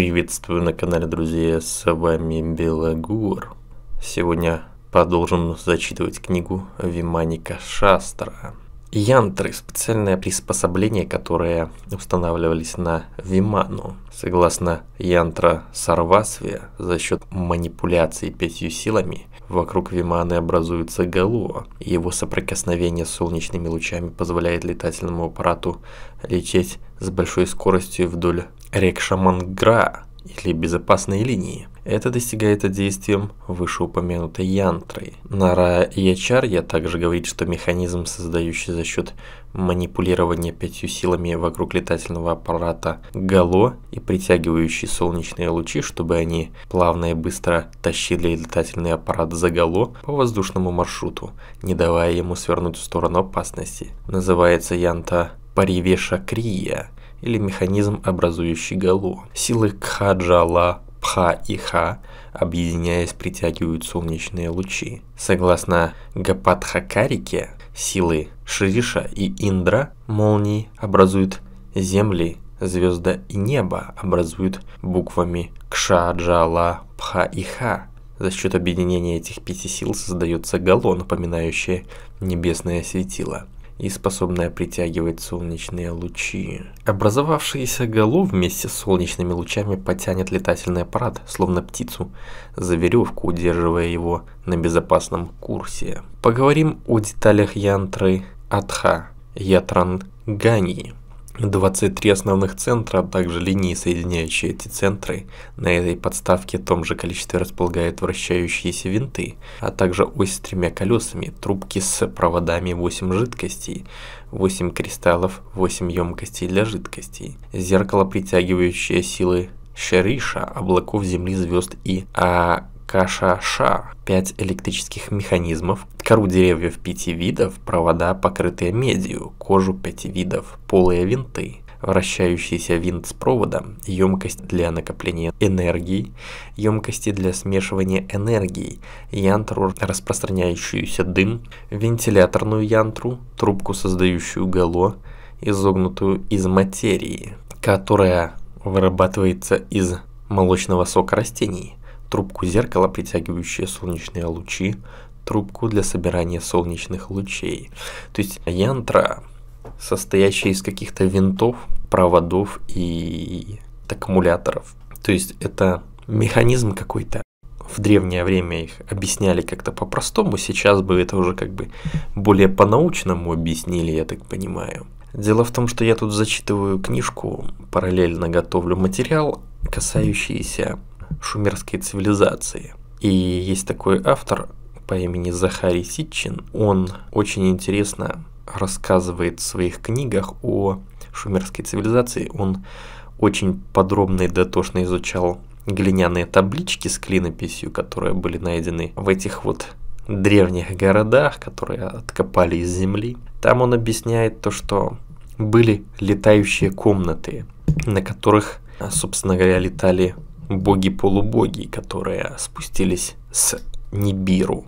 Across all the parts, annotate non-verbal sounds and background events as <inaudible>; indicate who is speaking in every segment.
Speaker 1: Приветствую на канале, друзья, с вами Белогор. Сегодня продолжим зачитывать книгу Виманика Шастра. Янтры – специальное приспособление, которое устанавливались на Виману. Согласно Янтра Сарвасве, за счет манипуляции пятью силами вокруг Виманы образуется Галуа. Его соприкосновение с солнечными лучами позволяет летательному аппарату лететь с большой скоростью вдоль Рекшамангра или безопасные линии. Это достигается действием вышеупомянутой янтры. Нара Ячарья также говорит, что механизм, создающий за счет манипулирования пятью силами вокруг летательного аппарата Гало и притягивающий солнечные лучи, чтобы они плавно и быстро тащили летательный аппарат за Гало по воздушному маршруту, не давая ему свернуть в сторону опасности. Называется янта Паривеша Крия или механизм, образующий галу. Силы Кхаджала, Пха и Ха объединяясь притягивают солнечные лучи. Согласно Гападхакарике, силы шриша и Индра молний образуют земли, звезда и небо образуют буквами Кша, Джала, Пха и Ха. За счет объединения этих пяти сил создается гало, напоминающее небесное светило и способная притягивать солнечные лучи. Образовавшееся гало вместе с солнечными лучами потянет летательный аппарат, словно птицу, за веревку, удерживая его на безопасном курсе. Поговорим о деталях янтры Атха, Ятран Ганьи. 23 основных центра, а также линии, соединяющие эти центры. На этой подставке в том же количестве располагают вращающиеся винты, а также ось с тремя колесами, трубки с проводами 8 жидкостей, 8 кристаллов, 8 емкостей для жидкостей, зеркало, притягивающее силы Шериша, облаков Земли, звезд и а, КШШ, Пять электрических механизмов, кору деревьев пяти видов, провода, покрытые медью, кожу пяти видов, полые винты, вращающийся винт с проводом, емкость для накопления энергии, емкости для смешивания энергии, янтру, распространяющуюся дым, вентиляторную янтру, трубку, создающую гало, изогнутую из материи, которая вырабатывается из молочного сока растений, трубку зеркала, притягивающее солнечные лучи, трубку для собирания солнечных лучей. То есть янтра, состоящая из каких-то винтов, проводов и аккумуляторов. То есть это механизм какой-то. В древнее время их объясняли как-то по-простому, сейчас бы это уже как бы более по-научному объяснили, я так понимаю. Дело в том, что я тут зачитываю книжку, параллельно готовлю материал, касающийся шумерские цивилизации. И есть такой автор по имени Захарий Ситчин. Он очень интересно рассказывает в своих книгах о шумерской цивилизации. Он очень подробно и дотошно изучал глиняные таблички с клинописью, которые были найдены в этих вот древних городах, которые откопали из земли. Там он объясняет то, что были летающие комнаты, на которых, собственно говоря, летали боги-полубоги, которые спустились с Нибиру.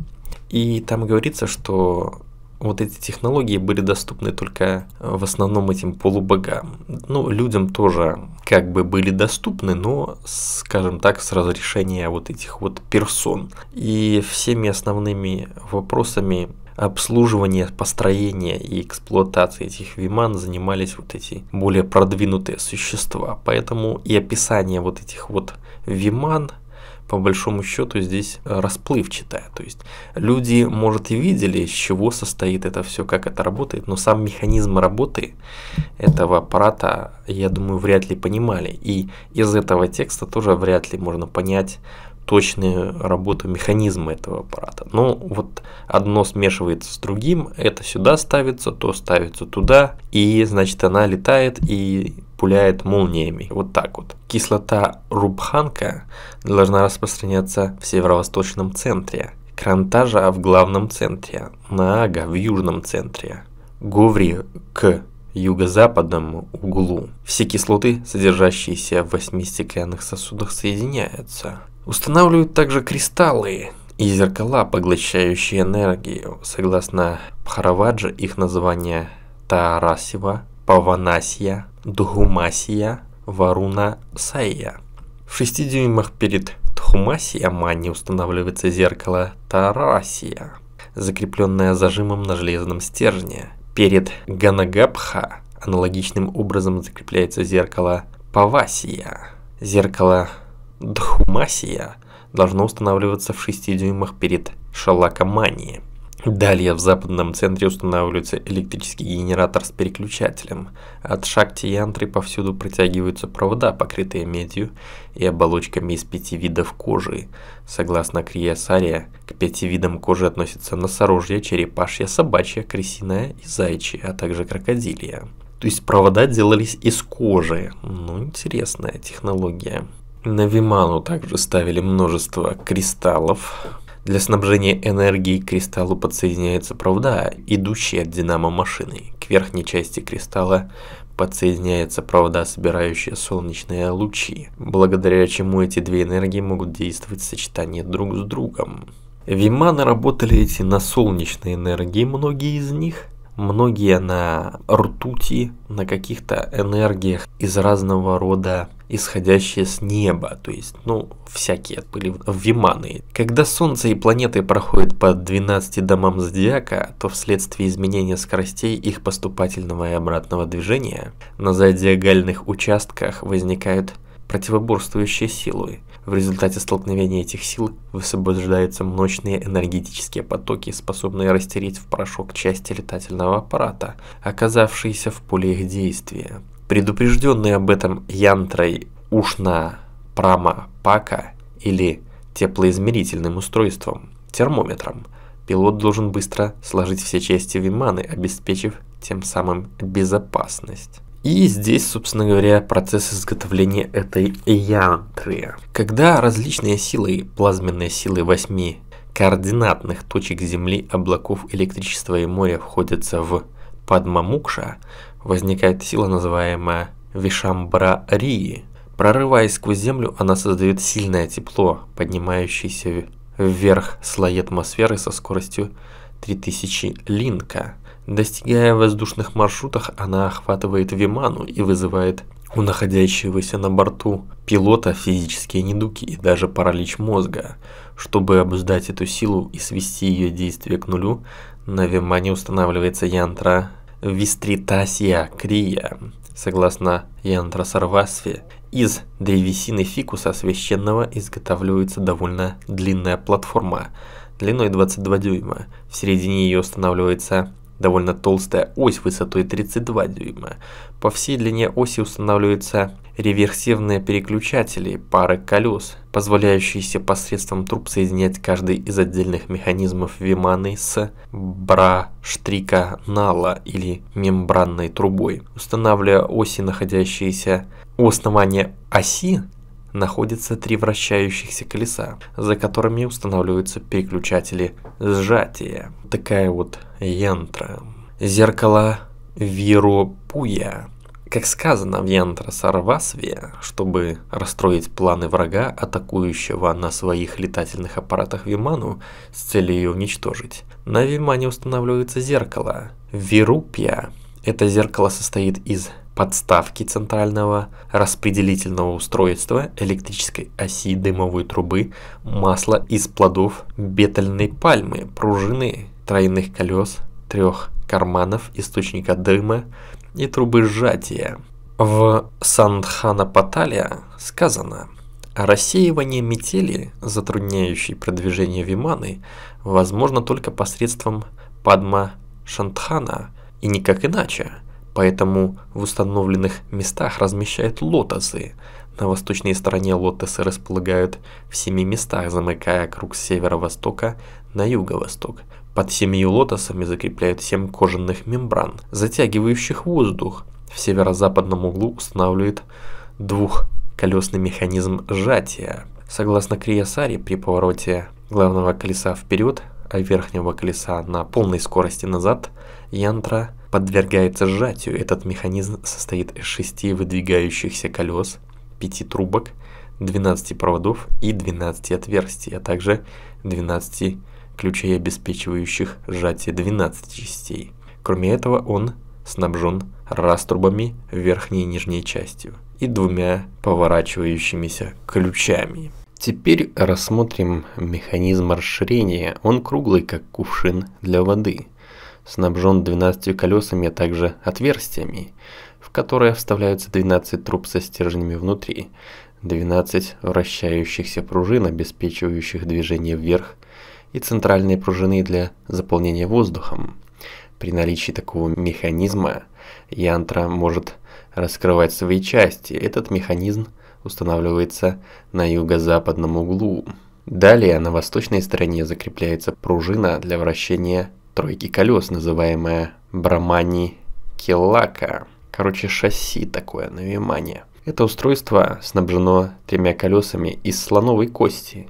Speaker 1: И там говорится, что вот эти технологии были доступны только э, в основном этим полубогам. Ну, людям тоже как бы были доступны, но, скажем так, с разрешения вот этих вот персон. И всеми основными вопросами обслуживание построения и эксплуатации этих виман занимались вот эти более продвинутые существа. Поэтому и описание вот этих вот виман – по большому счету здесь расплывчатое, То есть люди, может, и видели, из чего состоит это все, как это работает, но сам механизм работы этого аппарата, я думаю, вряд ли понимали. И из этого текста тоже вряд ли можно понять, точная работа механизма этого аппарата. Но вот одно смешивается с другим, это сюда ставится, то ставится туда, и значит она летает и пуляет молниями. Вот так вот. Кислота рубханка должна распространяться в северо-восточном центре, крантажа в главном центре, наага в южном центре, говри к юго-западному углу. Все кислоты, содержащиеся в восьми стеклянных сосудах, соединяются. Устанавливают также кристаллы и зеркала, поглощающие энергию. Согласно Бхараваджи, их название Таарасива, Паванасия, Дхумасия, Варуна Сайя. В шести дюймах перед Тхумасия Мани устанавливается зеркало Тарасия, закрепленное зажимом на железном стержне. Перед Ганагабха аналогичным образом закрепляется зеркало Павасия. Зеркало Дхумасия должно устанавливаться в 6 дюймах перед Шалакамани. Далее в западном центре устанавливается электрический генератор с переключателем. От шакти янтры повсюду протягиваются провода, покрытые медью и оболочками из пяти видов кожи. Согласно Крия к пяти видам кожи относятся носорожья, черепашья, собачья, крысиная и зайчья, а также крокодилья. То есть провода делались из кожи. Ну, интересная технология. На Виману также ставили множество кристаллов. Для снабжения энергии к кристаллу подсоединяется провода, идущие от динамо машины. К верхней части кристалла подсоединяется провода, собирающие солнечные лучи, благодаря чему эти две энергии могут действовать в сочетании друг с другом. Виманы работали эти на солнечной энергии, многие из них, многие на ртути, на каких-то энергиях из разного рода исходящие с неба, то есть, ну, всякие были виманы. Когда Солнце и планеты проходят по 12 домам зодиака, то вследствие изменения скоростей их поступательного и обратного движения на зодиагальных участках возникают противоборствующие силы, в результате столкновения этих сил высвобождаются мощные энергетические потоки, способные растереть в порошок части летательного аппарата, оказавшиеся в поле их действия. Предупрежденный об этом янтрой ушна прама пака или теплоизмерительным устройством, термометром, пилот должен быстро сложить все части виманы, обеспечив тем самым безопасность. И здесь, собственно говоря, процесс изготовления этой янтры. Когда различные силы, плазменные силы восьми координатных точек Земли, облаков, электричества и моря входятся в Падмамукша, возникает сила, называемая Вишамбрарии. Прорываясь сквозь Землю, она создает сильное тепло, поднимающееся вверх слои атмосферы со скоростью 3000 линка – Достигая воздушных маршрутах, она охватывает Виману и вызывает у находящегося на борту пилота физические недуги и даже паралич мозга. Чтобы обуздать эту силу и свести ее действие к нулю, на Вимане устанавливается янтра Вистритасия Крия, согласно янтра Сарвасве, из древесины фикуса священного изготавливается довольно длинная платформа, длиной 22 дюйма. В середине ее устанавливается Довольно толстая ось высотой 32 дюйма. По всей длине оси устанавливаются реверсивные переключатели пары колес, позволяющиеся посредством труб соединять каждый из отдельных механизмов Виманы с бра нала или мембранной трубой. Устанавливая оси, находящиеся у основания оси, находятся три вращающихся колеса, за которыми устанавливаются переключатели сжатия. Такая вот янтра. Зеркало Виропуя. Как сказано в Янтра Сарвасве, чтобы расстроить планы врага, атакующего на своих летательных аппаратах Виману, с целью ее уничтожить, на Вимане устанавливается зеркало. Вирупья. Это зеркало состоит из подставки центрального распределительного устройства, электрической оси дымовой трубы, масла из плодов бетельной пальмы, пружины тройных колес, трех карманов, источника дыма и трубы сжатия. В Сандхана Паталия сказано – Рассеивание метели, затрудняющей продвижение Виманы, возможно только посредством Падма Шантхана и никак иначе. Поэтому в установленных местах размещают лотосы. На восточной стороне лотосы располагают в семи местах, замыкая круг с северо-востока на юго-восток. Под семью лотосами закрепляют семь кожаных мембран, затягивающих воздух. В северо-западном углу устанавливают двухколесный механизм сжатия. Согласно Криясаре, при повороте главного колеса вперед, а верхнего колеса на полной скорости назад, янтра – подвергается сжатию. Этот механизм состоит из шести выдвигающихся колес, пяти трубок, 12 проводов и 12 отверстий, а также 12 ключей, обеспечивающих сжатие 12 частей. Кроме этого, он снабжен раструбами верхней и нижней частью и двумя поворачивающимися ключами. Теперь рассмотрим механизм расширения. Он круглый, как кувшин для воды снабжен 12 колесами, а также отверстиями, в которые вставляются 12 труб со стержнями внутри, 12 вращающихся пружин, обеспечивающих движение вверх, и центральные пружины для заполнения воздухом. При наличии такого механизма янтра может раскрывать свои части. Этот механизм устанавливается на юго-западном углу. Далее на восточной стороне закрепляется пружина для вращения тройки колес, называемая Брамани Келака. Короче, шасси такое на Вимане. Это устройство снабжено тремя колесами из слоновой кости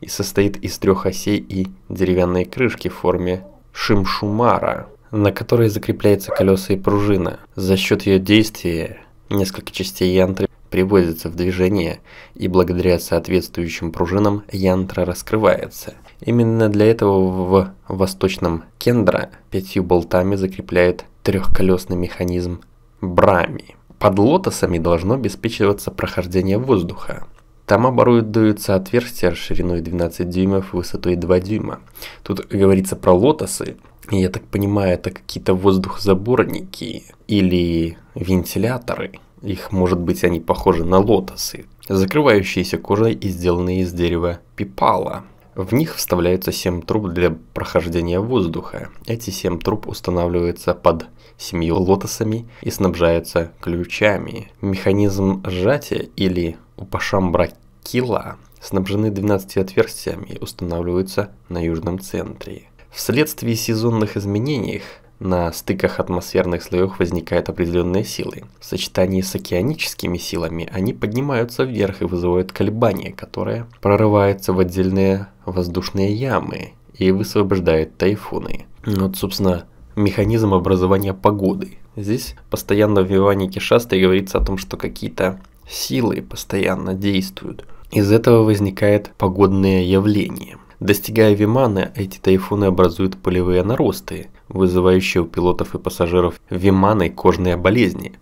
Speaker 1: и состоит из трех осей и деревянной крышки в форме шимшумара, на которой закрепляются колеса и пружина. За счет ее действия несколько частей янтры приводятся в движение, и благодаря соответствующим пружинам янтра раскрывается – Именно для этого в восточном Кендра пятью болтами закрепляет трехколесный механизм Брами. Под лотосами должно обеспечиваться прохождение воздуха. Там оборудуются отверстия шириной 12 дюймов, и высотой 2 дюйма. Тут говорится про лотосы, я так понимаю, это какие-то воздухозаборники или вентиляторы. Их, может быть, они похожи на лотосы, закрывающиеся кожей и сделанные из дерева пипала – в них вставляются 7 труб для прохождения воздуха. Эти 7 труб устанавливаются под семью лотосами и снабжаются ключами. Механизм сжатия или упашамбра кила снабжены 12 отверстиями и устанавливаются на южном центре. Вследствие сезонных изменений на стыках атмосферных слоев возникают определенные силы. В сочетании с океаническими силами они поднимаются вверх и вызывают колебания, которые прорываются в отдельные воздушные ямы и высвобождают тайфуны. Ну вот, собственно, механизм образования погоды. Здесь постоянно в Иване Кишастой говорится о том, что какие-то силы постоянно действуют. Из этого возникает погодное явление. Достигая Вимана, эти тайфуны образуют полевые наросты, вызывающие у пилотов и пассажиров виманой кожные болезни,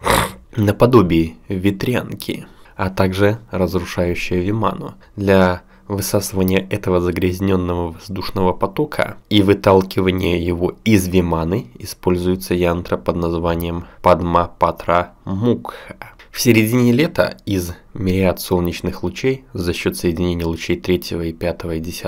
Speaker 1: наподобие ветрянки, а также разрушающая виману. Для высасывания этого загрязненного воздушного потока и выталкивания его из виманы используется янтра под названием Падма Патра Мукха. В середине лета из мириад солнечных лучей за счет соединения лучей 3 и 5 и 10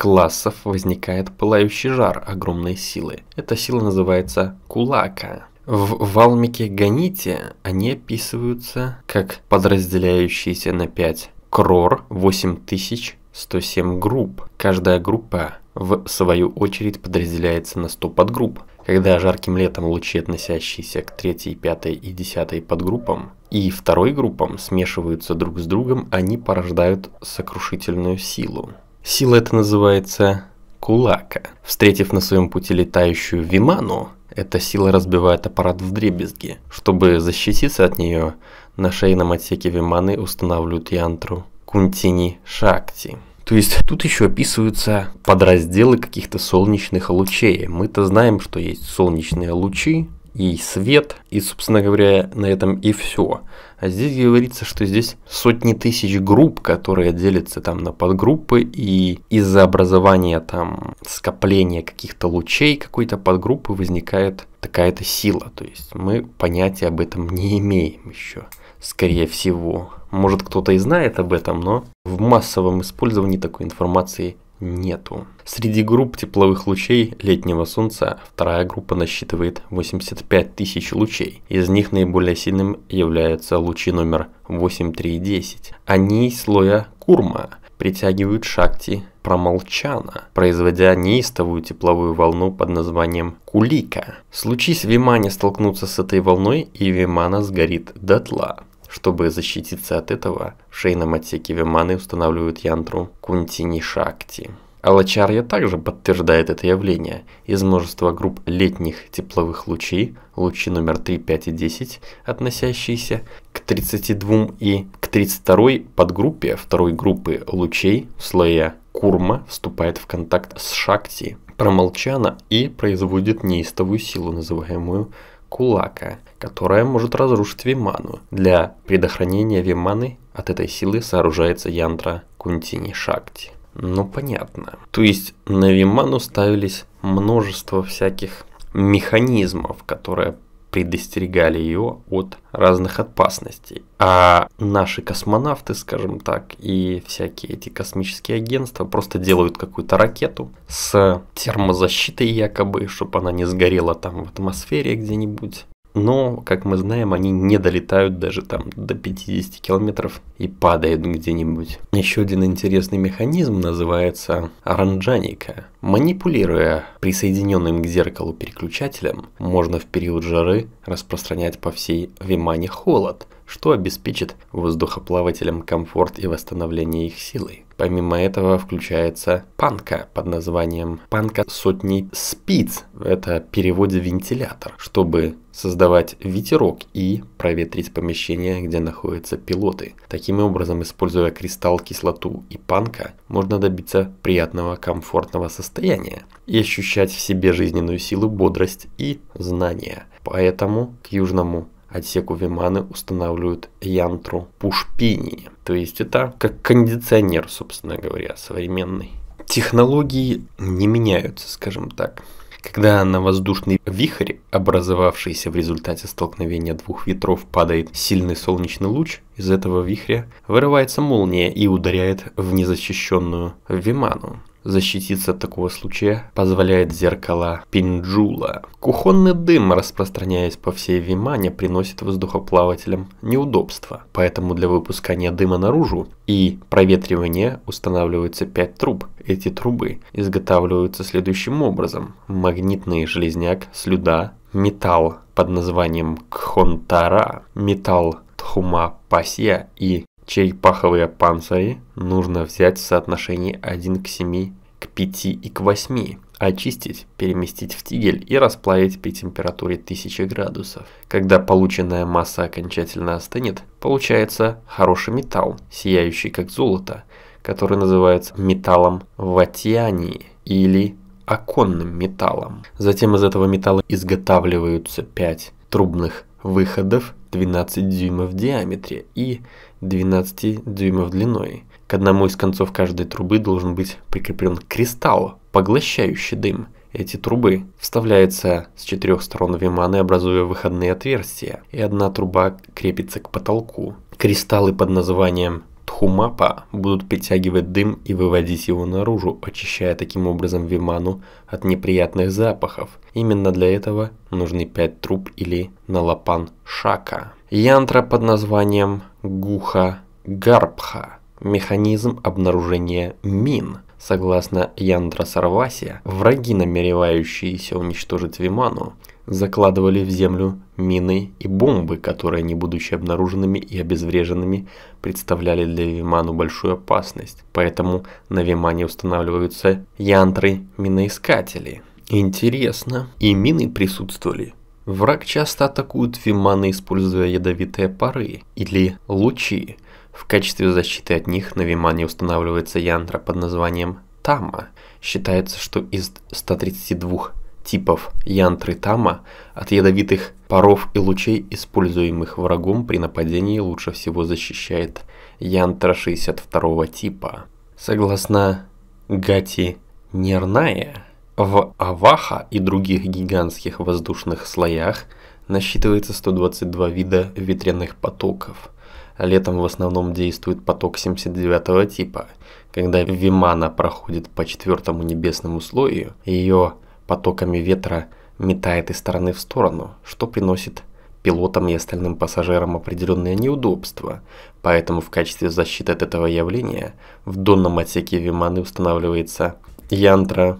Speaker 1: классов возникает пылающий жар огромной силы. Эта сила называется кулака. В Валмике Ганите они описываются как подразделяющиеся на 5 крор 8107 групп. Каждая группа в свою очередь подразделяется на 100 подгрупп. Когда жарким летом лучи, относящиеся к 3, 5 и 10 подгруппам и второй группам смешиваются друг с другом, они порождают сокрушительную силу. Сила это называется кулака. Встретив на своем пути летающую Виману, эта сила разбивает аппарат в дребезги. Чтобы защититься от нее, на шейном отсеке Виманы устанавливают янтру Кунтини Шакти. То есть тут еще описываются подразделы каких-то солнечных лучей. Мы-то знаем, что есть солнечные лучи и свет, и, собственно говоря, на этом и все. А здесь говорится, что здесь сотни тысяч групп, которые делятся там на подгруппы, и из-за образования там скопления каких-то лучей какой-то подгруппы возникает такая-то сила. То есть мы понятия об этом не имеем еще, скорее всего. Может кто-то и знает об этом, но в массовом использовании такой информации нету. Среди групп тепловых лучей летнего солнца вторая группа насчитывает 85 тысяч лучей. Из них наиболее сильным являются лучи номер 8310. Они из слоя курма притягивают шакти промолчана, производя неистовую тепловую волну под названием кулика. Случись Вимане столкнуться с этой волной, и Вимана сгорит дотла. Чтобы защититься от этого, в шейном отсеке Виманы устанавливают янтру Кунтини-Шакти. Алачарья также подтверждает это явление. Из множества групп летних тепловых лучей, лучи номер 3, 5 и 10, относящиеся к 32 и к 32 подгруппе второй группы лучей в слое Курма вступает в контакт с Шакти, Промолчана и производит неистовую силу, называемую Кулака – которая может разрушить Виману. Для предохранения Виманы от этой силы сооружается Янтра Кунтини Шакти. Ну понятно. То есть на Виману ставились множество всяких механизмов, которые предостерегали ее от разных опасностей. А наши космонавты, скажем так, и всякие эти космические агентства просто делают какую-то ракету с термозащитой якобы, чтобы она не сгорела там в атмосфере где-нибудь но, как мы знаем, они не долетают даже там до 50 километров и падают где-нибудь. Еще один интересный механизм называется оранжаника. Манипулируя присоединенным к зеркалу переключателем, можно в период жары распространять по всей Вимане холод – что обеспечит воздухоплавателям комфорт и восстановление их силы. Помимо этого включается панка под названием панка сотни спиц. Это в переводе вентилятор, чтобы создавать ветерок и проветрить помещение, где находятся пилоты. Таким образом, используя кристалл, кислоту и панка, можно добиться приятного комфортного состояния и ощущать в себе жизненную силу, бодрость и знания. Поэтому к южному отсеку Виманы устанавливают янтру Пушпини. То есть это как кондиционер, собственно говоря, современный. Технологии не меняются, скажем так. Когда на воздушный вихрь, образовавшийся в результате столкновения двух ветров, падает сильный солнечный луч, из этого вихря вырывается молния и ударяет в незащищенную Виману. Защититься от такого случая позволяет зеркало Пинджула. Кухонный дым, распространяясь по всей Вимане, приносит воздухоплавателям неудобства. Поэтому для выпускания дыма наружу и проветривания устанавливаются 5 труб. Эти трубы изготавливаются следующим образом. Магнитный железняк, слюда, металл под названием кхонтара, металл тхума пасья и чей паховые панцири нужно взять в соотношении 1 к 7, к 5 и к 8, очистить, переместить в тигель и расплавить при температуре 1000 градусов. Когда полученная масса окончательно остынет, получается хороший металл, сияющий как золото, который называется металлом ватиании или оконным металлом. Затем из этого металла изготавливаются 5 трубных выходов 12 дюймов в диаметре и 12 дюймов длиной. К одному из концов каждой трубы должен быть прикреплен кристалл, поглощающий дым. Эти трубы вставляются с четырех сторон в иманы, образуя выходные отверстия, и одна труба крепится к потолку. Кристаллы под названием тхумапа будут притягивать дым и выводить его наружу, очищая таким образом виману от неприятных запахов. Именно для этого нужны пять труб или налапан шака. Янтра под названием Гуха Гарбха механизм обнаружения мин. Согласно Яндра Сарвасе, враги, намеревающиеся уничтожить Виману, закладывали в землю мины и бомбы, которые, не будучи обнаруженными и обезвреженными, представляли для Виману большую опасность. Поэтому на Вимане устанавливаются янтры-миноискатели. Интересно, и мины присутствовали Враг часто атакует виманы, используя ядовитые пары или лучи. В качестве защиты от них на вимане устанавливается янтра под названием тама. Считается, что из 132 типов янтры тама от ядовитых паров и лучей, используемых врагом при нападении, лучше всего защищает янтра 62 типа. Согласно Гати Нерная, в Аваха и других гигантских воздушных слоях насчитывается 122 вида ветряных потоков. Летом в основном действует поток 79 типа. Когда Вимана проходит по четвертому небесному слою, ее потоками ветра метает из стороны в сторону, что приносит пилотам и остальным пассажирам определенные неудобства, поэтому в качестве защиты от этого явления в донном отсеке Виманы устанавливается Янтра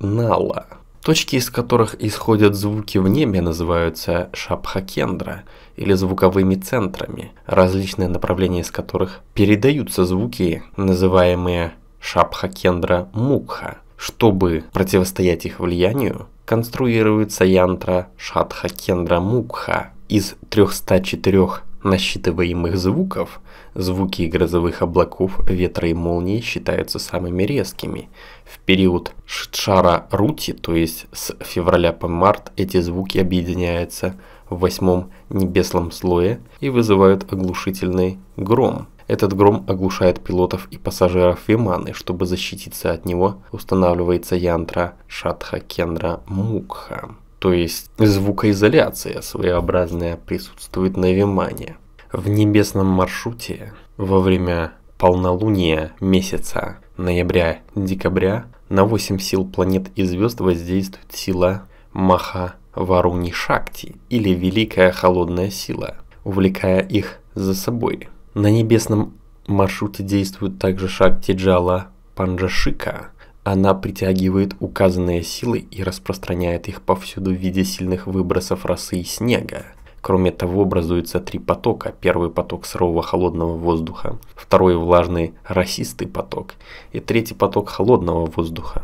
Speaker 1: Нала. Точки, из которых исходят звуки в небе, называются шабхакендра или звуковыми центрами, различные направления из которых передаются звуки, называемые шабхакендра мукха. Чтобы противостоять их влиянию, конструируется янтра шатхакендра мукха из 304 насчитываемых звуков – Звуки грозовых облаков, ветра и молний считаются самыми резкими. В период Шчара-Рути, то есть с февраля по март, эти звуки объединяются в восьмом небесном слое и вызывают оглушительный гром. Этот гром оглушает пилотов и пассажиров Виманы, чтобы защититься от него, устанавливается янтра Шатха-Кендра Мукха. То есть звукоизоляция своеобразная присутствует на Вимане. В небесном маршруте во время полнолуния месяца ноября-декабря на 8 сил планет и звезд воздействует сила Маха Варуни Шакти или Великая Холодная Сила, увлекая их за собой. На небесном маршруте действует также Шакти Джала Панджашика. Она притягивает указанные силы и распространяет их повсюду в виде сильных выбросов росы и снега. Кроме того, образуются три потока. Первый поток сырого холодного воздуха, второй влажный расистый поток и третий поток холодного воздуха.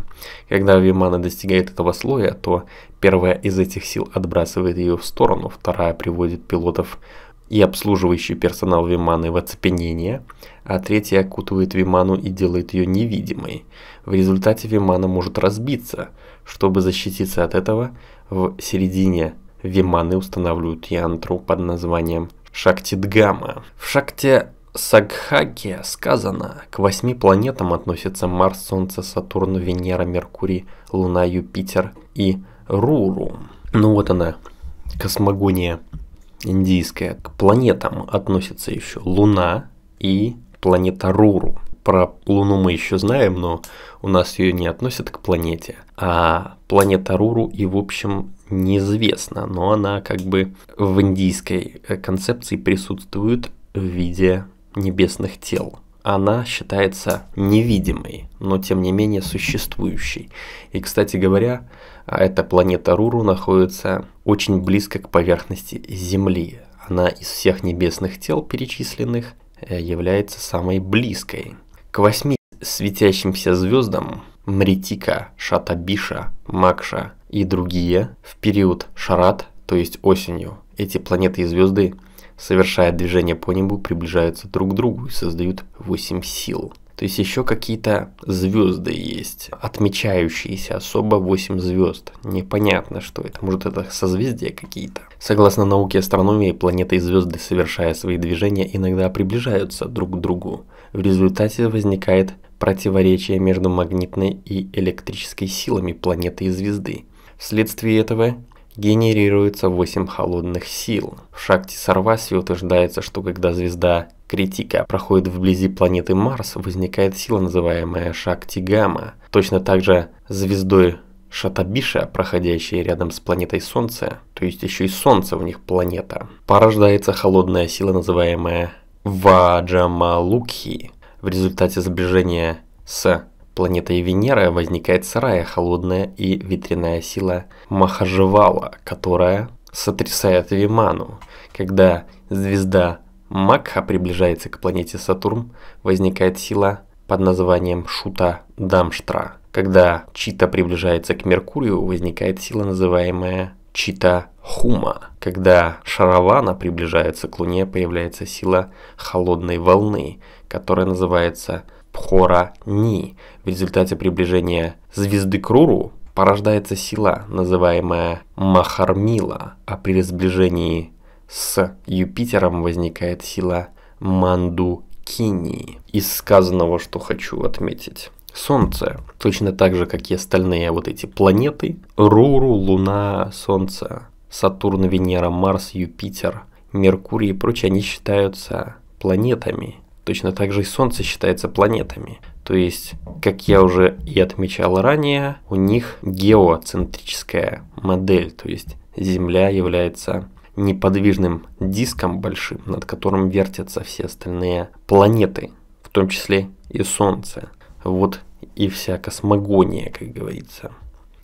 Speaker 1: Когда Вимана достигает этого слоя, то первая из этих сил отбрасывает ее в сторону, вторая приводит пилотов и обслуживающий персонал Виманы в оцепенение, а третья окутывает Виману и делает ее невидимой. В результате Вимана может разбиться. Чтобы защититься от этого, в середине виманы устанавливают янтру под названием Шактидгама. В шакте Сагхаге сказано, к восьми планетам относятся Марс, Солнце, Сатурн, Венера, Меркурий, Луна, Юпитер и Руру. Ну вот она, космогония индийская. К планетам относятся еще Луна и планета Руру. Про Луну мы еще знаем, но у нас ее не относят к планете. А планета Руру и, в общем, неизвестна, но она как бы в индийской э, концепции присутствует в виде небесных тел. Она считается невидимой, но тем не менее существующей. И, кстати говоря, а эта планета Руру находится очень близко к поверхности Земли. Она из всех небесных тел перечисленных э, является самой близкой. К восьми светящимся звездам Мритика, Шатабиша, Макша и другие в период Шарат, то есть осенью. Эти планеты и звезды, совершая движение по небу, приближаются друг к другу и создают 8 сил. То есть еще какие-то звезды есть, отмечающиеся особо 8 звезд. Непонятно, что это. Может это созвездия какие-то. Согласно науке астрономии, планеты и звезды, совершая свои движения, иногда приближаются друг к другу. В результате возникает противоречия между магнитной и электрической силами планеты и звезды. Вследствие этого генерируется 8 холодных сил. В шахте Сарваси утверждается, что когда звезда Критика проходит вблизи планеты Марс, возникает сила, называемая Шакти Гамма. Точно так же звездой Шатабиша, проходящей рядом с планетой Солнце, то есть еще и Солнце у них планета, порождается холодная сила, называемая Ваджамалукхи. В результате сближения с планетой Венера возникает сырая, холодная и ветряная сила Махаживала, которая сотрясает Виману. Когда звезда Макха приближается к планете Сатурн, возникает сила под названием Шута Дамштра. Когда Чита приближается к Меркурию, возникает сила, называемая Чита Хума. Когда шаравана приближается к Луне, появляется сила холодной волны, которая называется Пхора-Ни. В результате приближения звезды к Руру порождается сила, называемая Махармила, а при сближении с Юпитером возникает сила Мандукини. Из сказанного, что хочу отметить. Солнце, точно так же, как и остальные вот эти планеты, Руру, Луна, Солнце, Сатурн, Венера, Марс, Юпитер, Меркурий и прочие, они считаются планетами. Точно так же и Солнце считается планетами. То есть, как я уже и отмечал ранее, у них геоцентрическая модель, то есть Земля является неподвижным диском большим, над которым вертятся все остальные планеты, в том числе и Солнце. Вот и вся космогония, как говорится.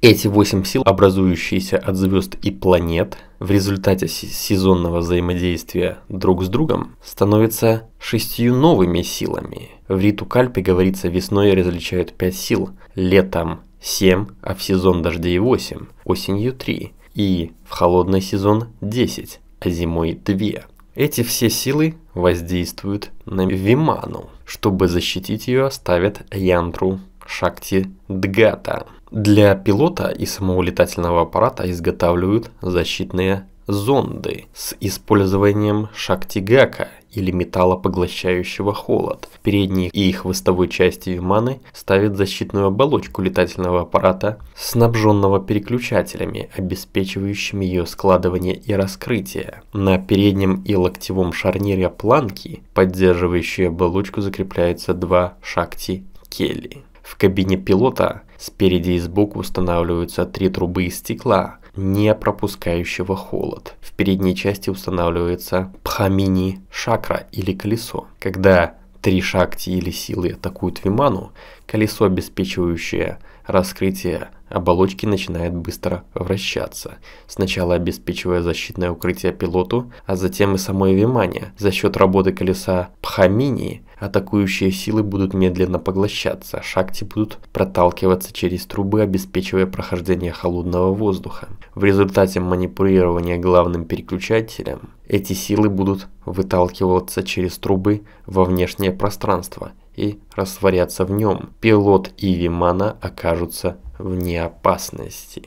Speaker 1: Эти восемь сил, образующиеся от звезд и планет, в результате сезонного взаимодействия друг с другом, становятся шестью новыми силами. В Риту Кальпе говорится, весной различают пять сил, летом семь, а в сезон дождей восемь, осенью три, и в холодный сезон десять, а зимой две. Эти все силы воздействуют на Виману. Чтобы защитить ее, ставят Янтру Шакти Дгата. Для пилота и самого летательного аппарата изготавливают защитные зонды с использованием шактигака или металла, поглощающего холод. В передней и их хвостовой части виманы ставят защитную оболочку летательного аппарата, снабженного переключателями, обеспечивающими ее складывание и раскрытие. На переднем и локтевом шарнире планки, поддерживающие оболочку, закрепляются два шакти Келли. В кабине пилота Спереди и сбоку устанавливаются три трубы из стекла, не пропускающего холод. В передней части устанавливается пхамини-шакра или колесо. Когда три шакти или силы атакуют Виману, колесо, обеспечивающее раскрытие оболочки начинает быстро вращаться, сначала обеспечивая защитное укрытие пилоту, а затем и самой Вимане. За счет работы колеса Пхамини атакующие силы будут медленно поглощаться, а шакти будут проталкиваться через трубы, обеспечивая прохождение холодного воздуха. В результате манипулирования главным переключателем эти силы будут выталкиваться через трубы во внешнее пространство и растворяться в нем. Пилот и Вимана окажутся вне опасности.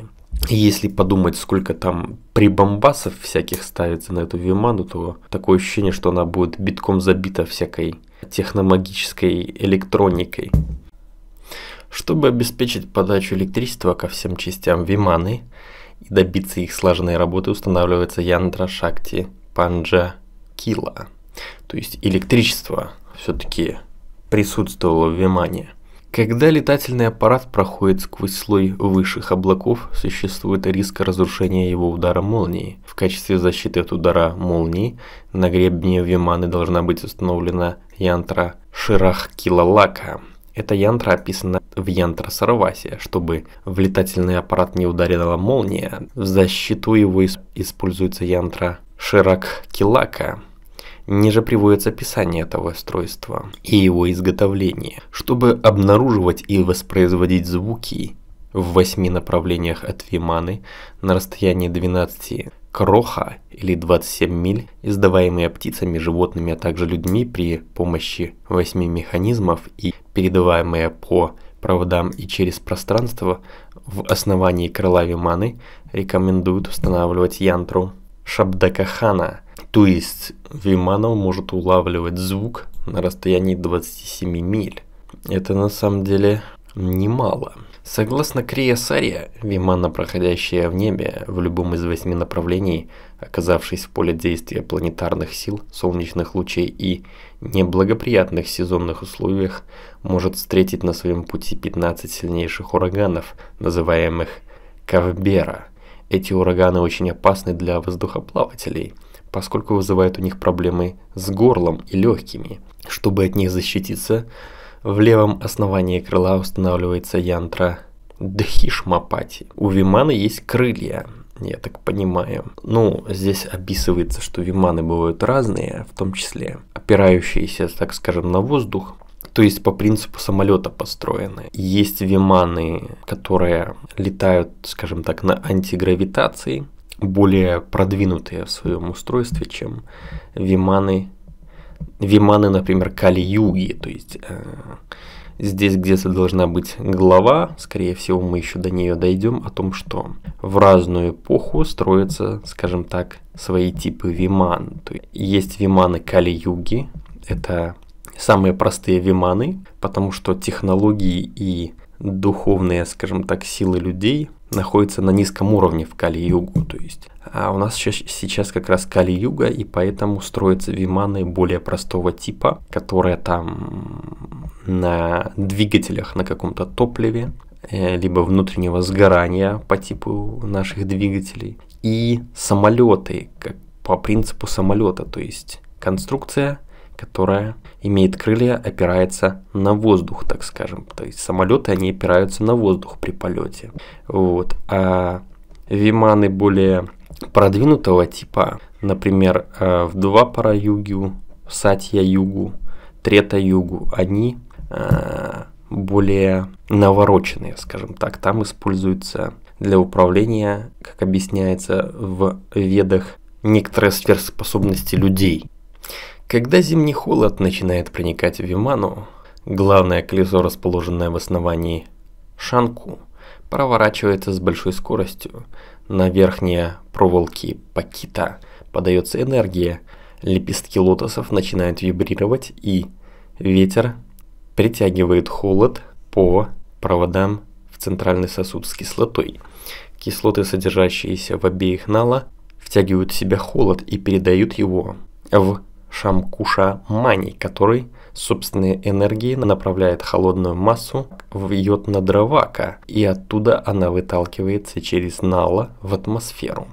Speaker 1: Если подумать, сколько там прибомбасов всяких ставится на эту Виману, то такое ощущение, что она будет битком забита всякой техномагической электроникой. Чтобы обеспечить подачу электричества ко всем частям Виманы и добиться их слаженной работы, устанавливается Яндра Шакти Панджа Кила. То есть электричество все-таки присутствовало в Вимане. Когда летательный аппарат проходит сквозь слой высших облаков, существует риск разрушения его удара молнии. В качестве защиты от удара молнии на гребне Виманы должна быть установлена янтра Ширахкилалака. Эта янтра описана в янтра Сарвасе. Чтобы в летательный аппарат не ударила молния, в защиту его используется янтра Ширахкилака. Ниже приводится описание этого устройства и его изготовление. Чтобы обнаруживать и воспроизводить звуки в восьми направлениях от Виманы на расстоянии 12 Кроха или 27 миль, издаваемые птицами, животными, а также людьми при помощи 8 механизмов и передаваемые по проводам и через пространство, в основании крыла Виманы рекомендуют устанавливать янтру Шабдакахана, то есть Вимана может улавливать звук на расстоянии 27 миль. Это на самом деле немало. Согласно Крия Сария, Вимана, проходящая в небе в любом из восьми направлений, оказавшись в поле действия планетарных сил, солнечных лучей и неблагоприятных сезонных условиях, может встретить на своем пути 15 сильнейших ураганов, называемых Кавбера. Эти ураганы очень опасны для воздухоплавателей, поскольку вызывают у них проблемы с горлом и легкими. Чтобы от них защититься, в левом основании крыла устанавливается янтра Дхишмапати. У Вимана есть крылья, я так понимаю. Ну, здесь описывается, что виманы бывают разные, в том числе опирающиеся, так скажем, на воздух, то есть по принципу самолета построены. Есть виманы, которые летают, скажем так, на антигравитации, более продвинутые в своем устройстве, чем виманы Виманы, например, Кали-Юги, то есть э, здесь где-то должна быть глава, скорее всего мы еще до нее дойдем, о том, что в разную эпоху строятся, скажем так, свои типы виман. То есть, есть виманы Кали-Юги, это самые простые виманы, потому что технологии и духовные, скажем так, силы людей – находится на низком уровне в Кали-Югу, то есть. А у нас сейчас как раз Кали-Юга, и поэтому строятся виманы более простого типа, которые там на двигателях, на каком-то топливе, э, либо внутреннего сгорания по типу наших двигателей, и самолеты, как по принципу самолета, то есть конструкция которая имеет крылья, опирается на воздух, так скажем. То есть самолеты, они опираются на воздух при полете. Вот. А виманы более продвинутого типа, например, э, в два пара югу, сатья югу, трета югу, они э, более навороченные, скажем так. Там используется для управления, как объясняется в ведах, некоторые сверхспособности людей. Когда зимний холод начинает проникать в Виману, главное колесо, расположенное в основании Шанку, проворачивается с большой скоростью. На верхние проволоки Пакита подается энергия, лепестки лотосов начинают вибрировать и ветер притягивает холод по проводам в центральный сосуд с кислотой. Кислоты, содержащиеся в обеих нала, втягивают в себя холод и передают его в Шамкуша Мани, который собственной энергии направляет холодную массу в йод-надровака, и оттуда она выталкивается через Нала в атмосферу.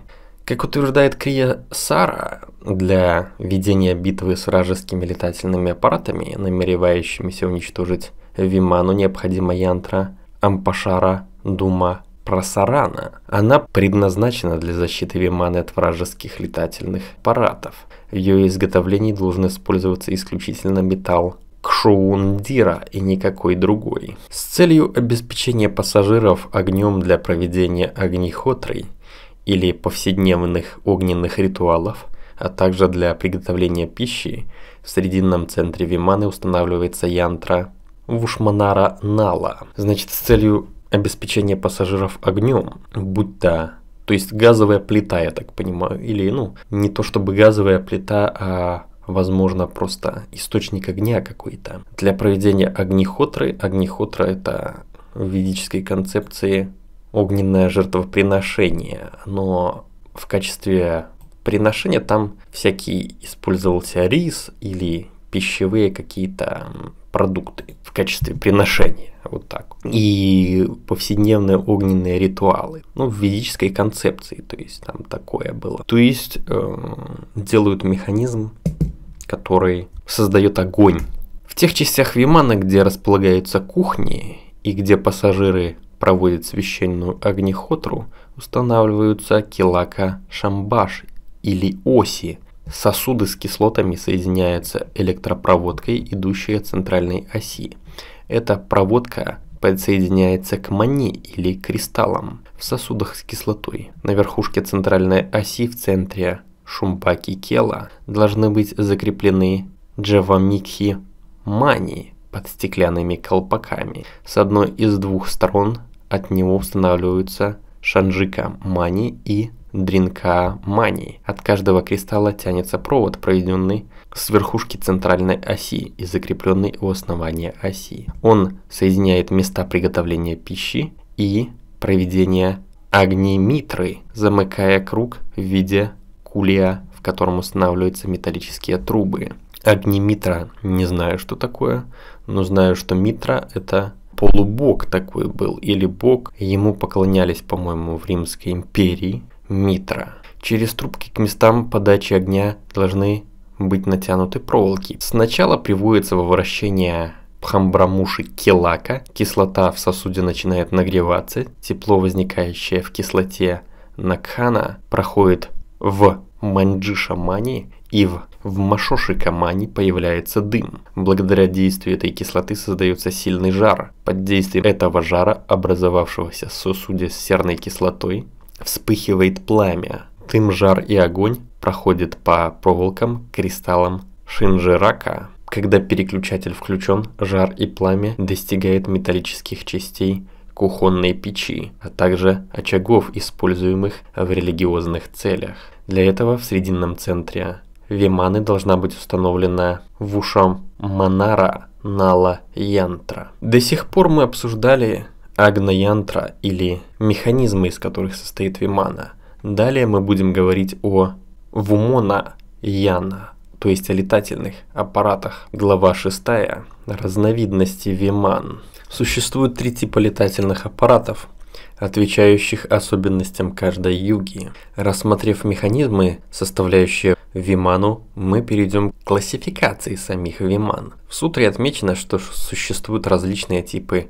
Speaker 1: Как утверждает Крия Сара, для ведения битвы с вражескими летательными аппаратами, намеревающимися уничтожить Виману, необходима янтра Ампашара Дума просарана. Она предназначена для защиты Виманы от вражеских летательных аппаратов. В ее изготовлении должен использоваться исключительно металл Кшуундира и никакой другой. С целью обеспечения пассажиров огнем для проведения огнехотрой или повседневных огненных ритуалов, а также для приготовления пищи, в срединном центре Виманы устанавливается янтра Вушманара Нала. Значит, с целью обеспечение пассажиров огнем, будь то... То есть газовая плита, я так понимаю, или, ну, не то чтобы газовая плита, а возможно, просто источник огня какой-то. Для проведения огнихотры, огнихотра это в ведической концепции огненное жертвоприношение, но в качестве приношения там всякий использовался рис или пищевые какие-то продукты в качестве приношения. Вот так. И повседневные огненные ритуалы. Ну, в ведической концепции, то есть там такое было. То есть э, делают механизм, который создает огонь. В тех частях Вимана, где располагаются кухни и где пассажиры проводят священную огнехотру, устанавливаются килака шамбаш или оси – Сосуды с кислотами соединяются электропроводкой, идущей от центральной оси. Эта проводка подсоединяется к мане или кристаллам в сосудах с кислотой. На верхушке центральной оси в центре шумбаки кела должны быть закреплены джавамикхи мани под стеклянными колпаками. С одной из двух сторон от него устанавливаются шанжика мани и дринка мании. От каждого кристалла тянется провод, проведенный с верхушки центральной оси и закрепленный у основания оси. Он соединяет места приготовления пищи и проведения огней митры, замыкая круг в виде кулия, в котором устанавливаются металлические трубы. Огни митра не знаю, что такое, но знаю, что митра это полубог такой был, или бог, ему поклонялись, по-моему, в Римской империи. Митра. Через трубки к местам подачи огня должны быть натянуты проволоки. Сначала приводится во вращение пхамбрамуши келака, кислота в сосуде начинает нагреваться, тепло, возникающее в кислоте накхана, проходит в манджишамани и в, в машошикамани появляется дым. Благодаря действию этой кислоты создается сильный жар. Под действием этого жара, образовавшегося в сосуде с серной кислотой, вспыхивает пламя. Тым, жар и огонь проходит по проволокам, кристаллам Шинжирака. Когда переключатель включен, жар и пламя достигает металлических частей кухонной печи, а также очагов, используемых в религиозных целях. Для этого в срединном центре Виманы должна быть установлена в ушам Манара Нала Янтра. До сих пор мы обсуждали агнаянтра или механизмы, из которых состоит вимана. Далее мы будем говорить о вумона яна, то есть о летательных аппаратах. Глава 6. Разновидности виман. Существует три типа летательных аппаратов, отвечающих особенностям каждой юги. Рассмотрев механизмы, составляющие виману, мы перейдем к классификации самих виман. В сутре отмечено, что существуют различные типы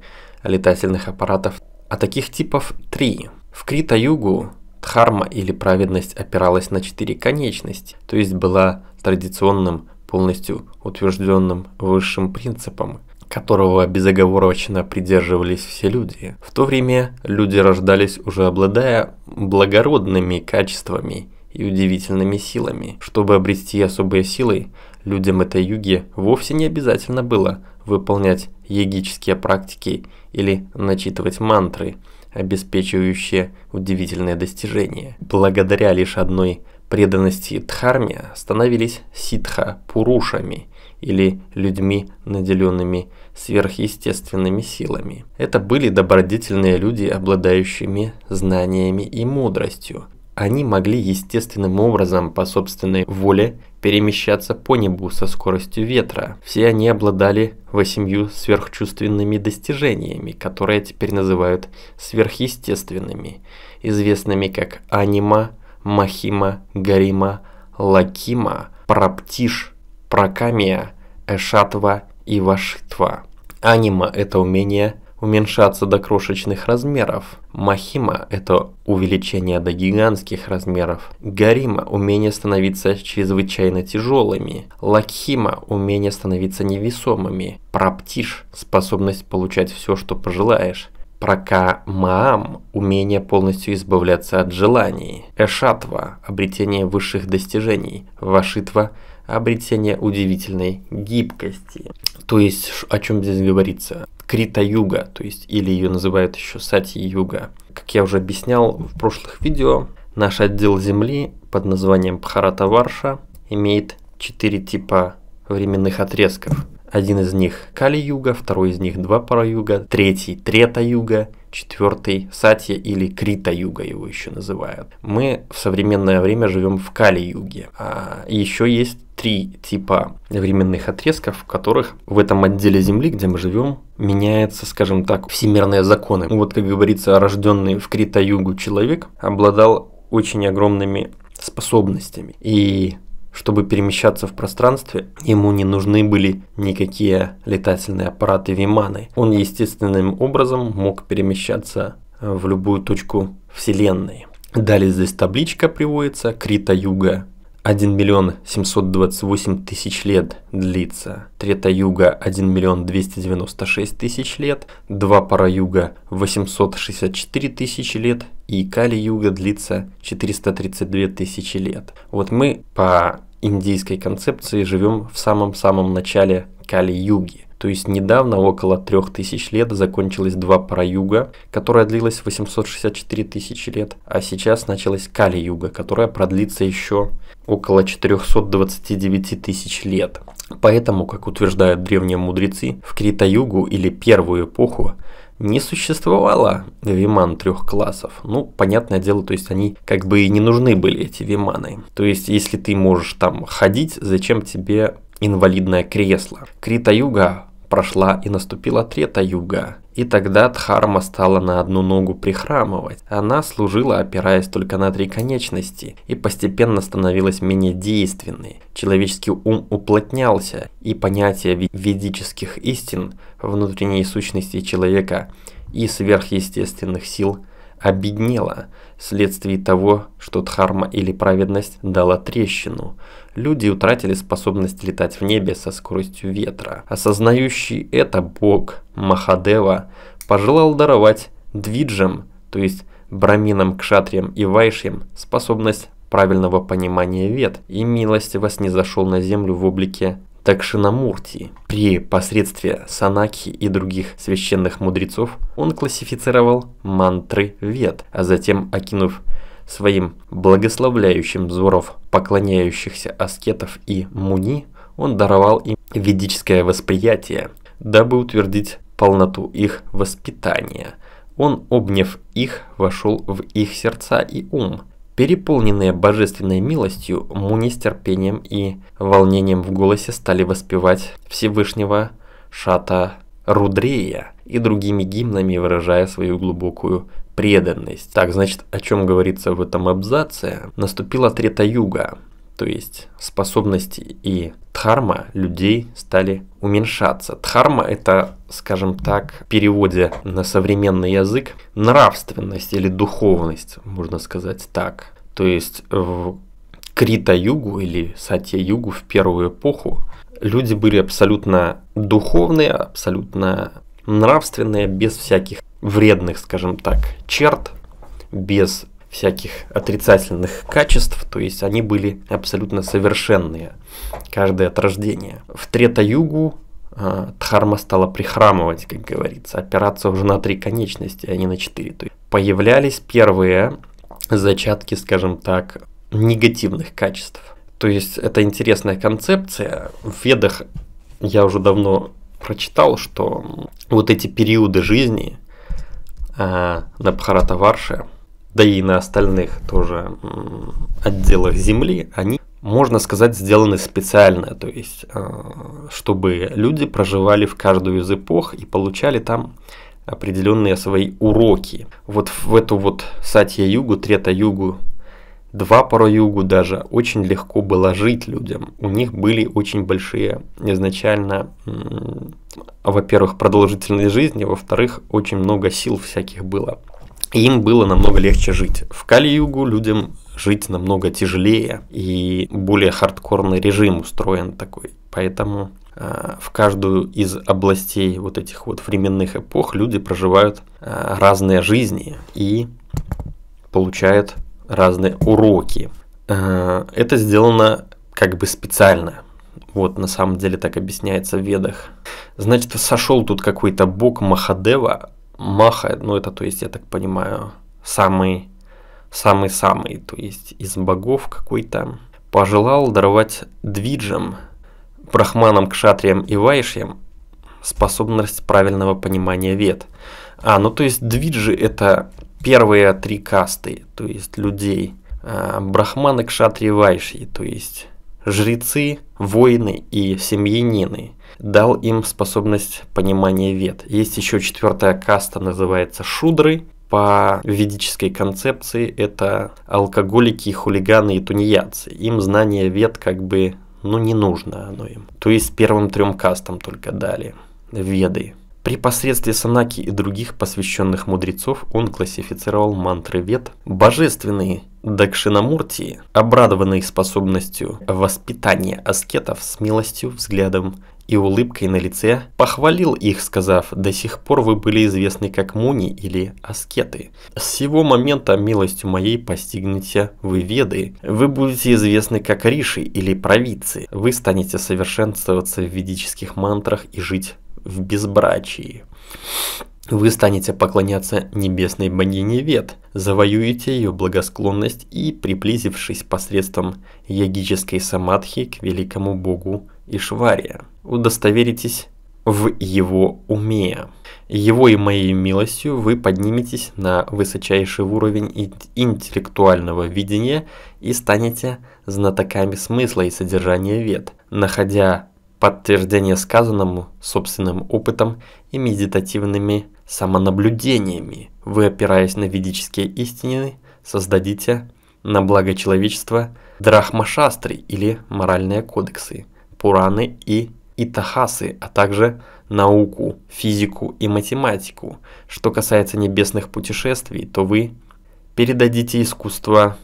Speaker 1: летательных аппаратов, а таких типов три. В Крита-Югу дхарма или праведность опиралась на четыре конечности, то есть была традиционным, полностью утвержденным высшим принципом, которого безоговорочно придерживались все люди. В то время люди рождались уже обладая благородными качествами и удивительными силами. Чтобы обрести особые силы, людям этой юги вовсе не обязательно было выполнять егические практики или начитывать мантры, обеспечивающие удивительное достижение. Благодаря лишь одной преданности Дхарме становились ситха-пурушами или людьми, наделенными сверхъестественными силами. Это были добродетельные люди, обладающими знаниями и мудростью. Они могли естественным образом по собственной воле перемещаться по небу со скоростью ветра. Все они обладали восемью сверхчувственными достижениями, которые теперь называют сверхъестественными, известными как анима, махима, гарима, лакима, праптиш, прокамия, эшатва и вашитва. Анима – это умение – уменьшаться до крошечных размеров. Махима – это увеличение до гигантских размеров. Гарима – умение становиться чрезвычайно тяжелыми. Лакхима – умение становиться невесомыми. Праптиш – способность получать все, что пожелаешь. Прока Маам – умение полностью избавляться от желаний. Эшатва – обретение высших достижений. Вашитва – обретение удивительной гибкости. То есть, о чем здесь говорится? Крита-юга, то есть или ее называют еще Сати-юга. Как я уже объяснял в прошлых видео, наш отдел Земли под названием Пхарата варша имеет четыре типа временных отрезков – один из них Кали-юга, второй из них Двапара-юга, третий Трета-юга, четвертый Сатья или Крита-юга его еще называют. Мы в современное время живем в Кали-юге. А еще есть три типа временных отрезков, в которых в этом отделе Земли, где мы живем, меняются, скажем так, всемирные законы. Ну вот, как говорится, рожденный в Крита-югу человек обладал очень огромными способностями. И чтобы перемещаться в пространстве, ему не нужны были никакие летательные аппараты Виманы. Он естественным образом мог перемещаться в любую точку Вселенной. Далее здесь табличка приводится Крита-Юга. 1 миллион 728 тысяч лет длится. Трета юга 1 миллион 296 тысяч лет. Два пара юга 864 тысячи лет. И кали юга длится 432 тысячи лет. Вот мы по индийской концепции живем в самом-самом начале Кали-юги. То есть недавно, около 3000 лет, закончилось два праюга, которая длилась 864 тысячи лет, а сейчас началась Кали-юга, которая продлится еще около 429 тысяч лет. Поэтому, как утверждают древние мудрецы, в Крита-югу или первую эпоху не существовало виман трех классов. Ну, понятное дело, то есть они как бы и не нужны были, эти виманы. То есть, если ты можешь там ходить, зачем тебе инвалидное кресло? Крита-юга Прошла и наступила трета юга, и тогда Дхарма стала на одну ногу прихрамывать. Она служила, опираясь только на три конечности, и постепенно становилась менее действенной. Человеческий ум уплотнялся, и понятие ведических истин, внутренней сущности человека и сверхъестественных сил – обеднела вследствие того, что дхарма или праведность дала трещину. Люди утратили способность летать в небе со скоростью ветра. Осознающий это бог Махадева пожелал даровать двиджам, то есть браминам, кшатриям и вайшьям, способность правильного понимания вет, и милость милостиво зашел на землю в облике Такшинамурти. При посредстве Санакхи и других священных мудрецов он классифицировал мантры Вед, а затем, окинув своим благословляющим взоров поклоняющихся аскетов и муни, он даровал им ведическое восприятие, дабы утвердить полноту их воспитания. Он, обняв их, вошел в их сердца и ум, Переполненные божественной милостью, Муни с и волнением в голосе стали воспевать Всевышнего Шата Рудрея и другими гимнами выражая свою глубокую преданность. Так, значит, о чем говорится в этом абзаце? Наступила трета юга, то есть способности и дхарма людей стали уменьшаться. Дхарма это, скажем так, в переводе на современный язык нравственность или духовность, можно сказать так. То есть в Крита-югу или Сатья-югу в первую эпоху люди были абсолютно духовные, абсолютно нравственные, без всяких вредных, скажем так, черт, без всяких отрицательных качеств, то есть они были абсолютно совершенные, каждое от рождения. В Трета-Югу э, Дхарма стала прихрамывать, как говорится, опираться уже на три конечности, а не на четыре. То есть появлялись первые зачатки, скажем так, негативных качеств. То есть это интересная концепция. В Ведах я уже давно прочитал, что вот эти периоды жизни э, а, на Бхаратаварше – да и на остальных тоже отделах Земли, они, можно сказать, сделаны специально, то есть, э, чтобы люди проживали в каждую из эпох и получали там определенные свои уроки. Вот в эту вот Сатья-югу, Трета-югу, два пара югу даже очень легко было жить людям. У них были очень большие изначально, во-первых, продолжительные жизни, во-вторых, очень много сил всяких было им было намного легче жить. В Кали-Югу людям жить намного тяжелее и более хардкорный режим устроен такой. Поэтому э, в каждую из областей вот этих вот временных эпох люди проживают э, разные жизни и получают разные уроки. Э, это сделано как бы специально. Вот, на самом деле так объясняется в ведах. Значит, сошел тут какой-то бог Махадева, Маха, ну это, то есть, я так понимаю, самый, самый-самый, то есть из богов какой-то, пожелал даровать двиджам, брахманам, кшатриям и вайшьям способность правильного понимания вет. А, ну то есть двиджи это первые три касты, то есть людей, а, брахманы, кшатрии, вайши, то есть жрецы, воины и семьянины – дал им способность понимания вед. Есть еще четвертая каста, называется шудры. По ведической концепции это алкоголики, хулиганы и тунеядцы. Им знание вед как бы ну не нужно оно им. То есть первым трем кастам только дали веды. При посредстве Санаки и других посвященных мудрецов он классифицировал мантры вед, Божественные Дакшинамурти, обрадованные способностью воспитания аскетов с милостью, взглядом и улыбкой на лице похвалил их, сказав, «До сих пор вы были известны как муни или аскеты. С сего момента милостью моей постигнете вы веды. Вы будете известны как риши или провидцы. Вы станете совершенствоваться в ведических мантрах и жить в безбрачии». Вы станете поклоняться небесной богине Вет, завоюете ее благосклонность и, приблизившись посредством ягической самадхи к великому богу Ишвария. Удостоверитесь в его уме. Его и моей милостью вы подниметесь на высочайший уровень интеллектуального видения и станете знатоками смысла и содержания вед, находя подтверждение сказанному собственным опытом и медитативными самонаблюдениями. Вы, опираясь на ведические истины, создадите на благо человечества драхмашастры или моральные кодексы – Пураны и Итахасы, а также науку, физику и математику. Что касается небесных путешествий, то вы передадите искусство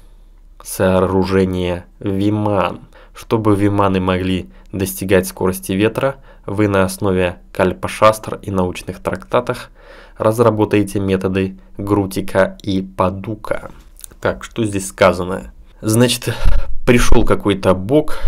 Speaker 1: сооружения Виман. Чтобы Виманы могли достигать скорости ветра, вы на основе кальпашастр и научных трактатах разработаете методы Грутика и Падука. Так, что здесь сказано? Значит, пришел какой-то бог,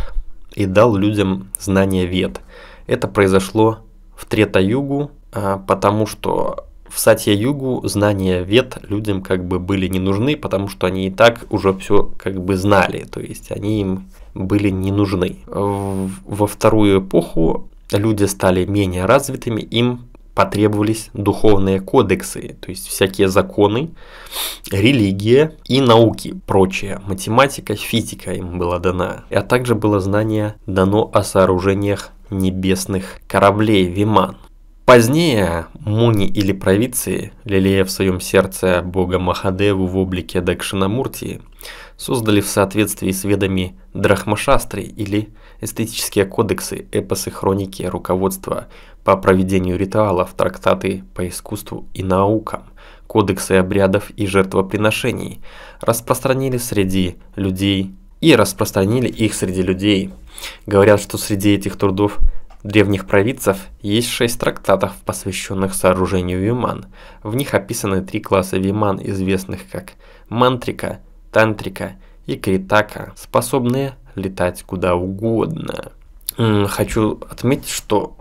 Speaker 1: и дал людям знания Вед. Это произошло в Трета-Югу, а, потому что в Сатья-Югу знания Вед людям как бы были не нужны, потому что они и так уже все как бы знали, то есть они им были не нужны. Во вторую эпоху люди стали менее развитыми, им потребовались духовные кодексы, то есть всякие законы, религия и науки, прочее. Математика, физика им была дана. А также было знание дано о сооружениях небесных кораблей Виман. Позднее Муни или провидцы, лелея в своем сердце бога Махадеву в облике Дакшинамурти, создали в соответствии с ведами Драхмашастри или эстетические кодексы, эпосы, хроники, руководства по проведению ритуалов, трактаты по искусству и наукам, кодексы обрядов и жертвоприношений распространили среди людей и распространили их среди людей. Говорят, что среди этих трудов древних провидцев есть шесть трактатов, посвященных сооружению виман. В них описаны три класса виман, известных как мантрика, тантрика и критака, способные летать куда угодно. Хочу отметить, что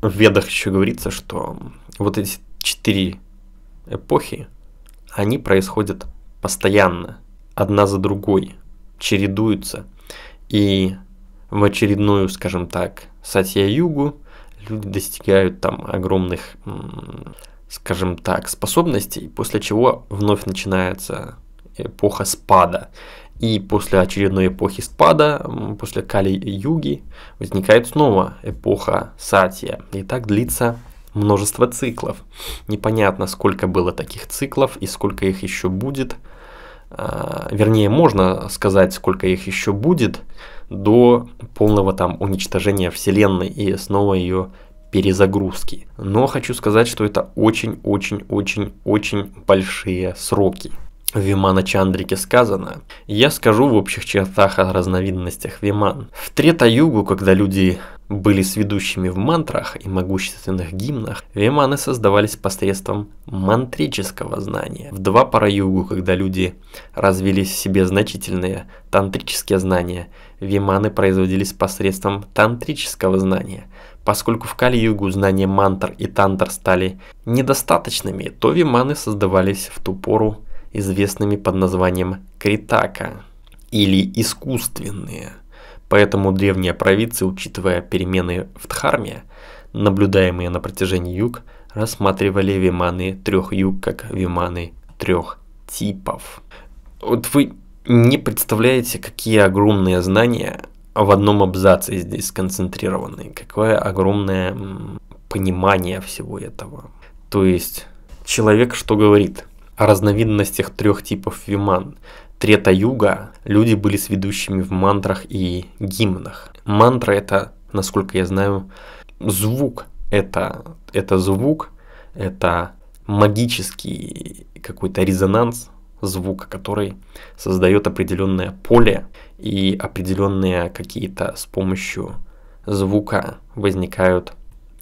Speaker 1: в ведах еще говорится, что вот эти четыре эпохи, они происходят постоянно, одна за другой, чередуются. И в очередную, скажем так, Сатья-Югу люди достигают там огромных, скажем так, способностей, после чего вновь начинается эпоха спада. И после очередной эпохи спада, после Кали-юги, возникает снова эпоха Сатья. И так длится множество циклов. Непонятно, сколько было таких циклов и сколько их еще будет. А, вернее, можно сказать, сколько их еще будет до полного там уничтожения Вселенной и снова ее перезагрузки. Но хочу сказать, что это очень-очень-очень-очень большие сроки. Вимана Чандрике сказано. Я скажу в общих чертах о разновидностях Виман. В Трета-Югу, когда люди были сведущими в мантрах и могущественных гимнах, Виманы создавались посредством мантрического знания. В два пара югу, когда люди развили в себе значительные тантрические знания, Виманы производились посредством тантрического знания – Поскольку в Кали-Югу знания мантр и тантр стали недостаточными, то виманы создавались в ту пору известными под названием Критака или искусственные. Поэтому древние провидцы, учитывая перемены в Дхарме, наблюдаемые на протяжении юг, рассматривали виманы трех юг как виманы трех типов. Вот вы не представляете, какие огромные знания в одном абзаце здесь сконцентрированы, какое огромное понимание всего этого. То есть человек что говорит – о разновидностях трех типов виман. Трета-юга люди были сведущими в мантрах и гимнах. Мантра это, насколько я знаю, звук. Это, это звук, это магический какой-то резонанс звука, который создает определенное поле и определенные какие-то с помощью звука возникают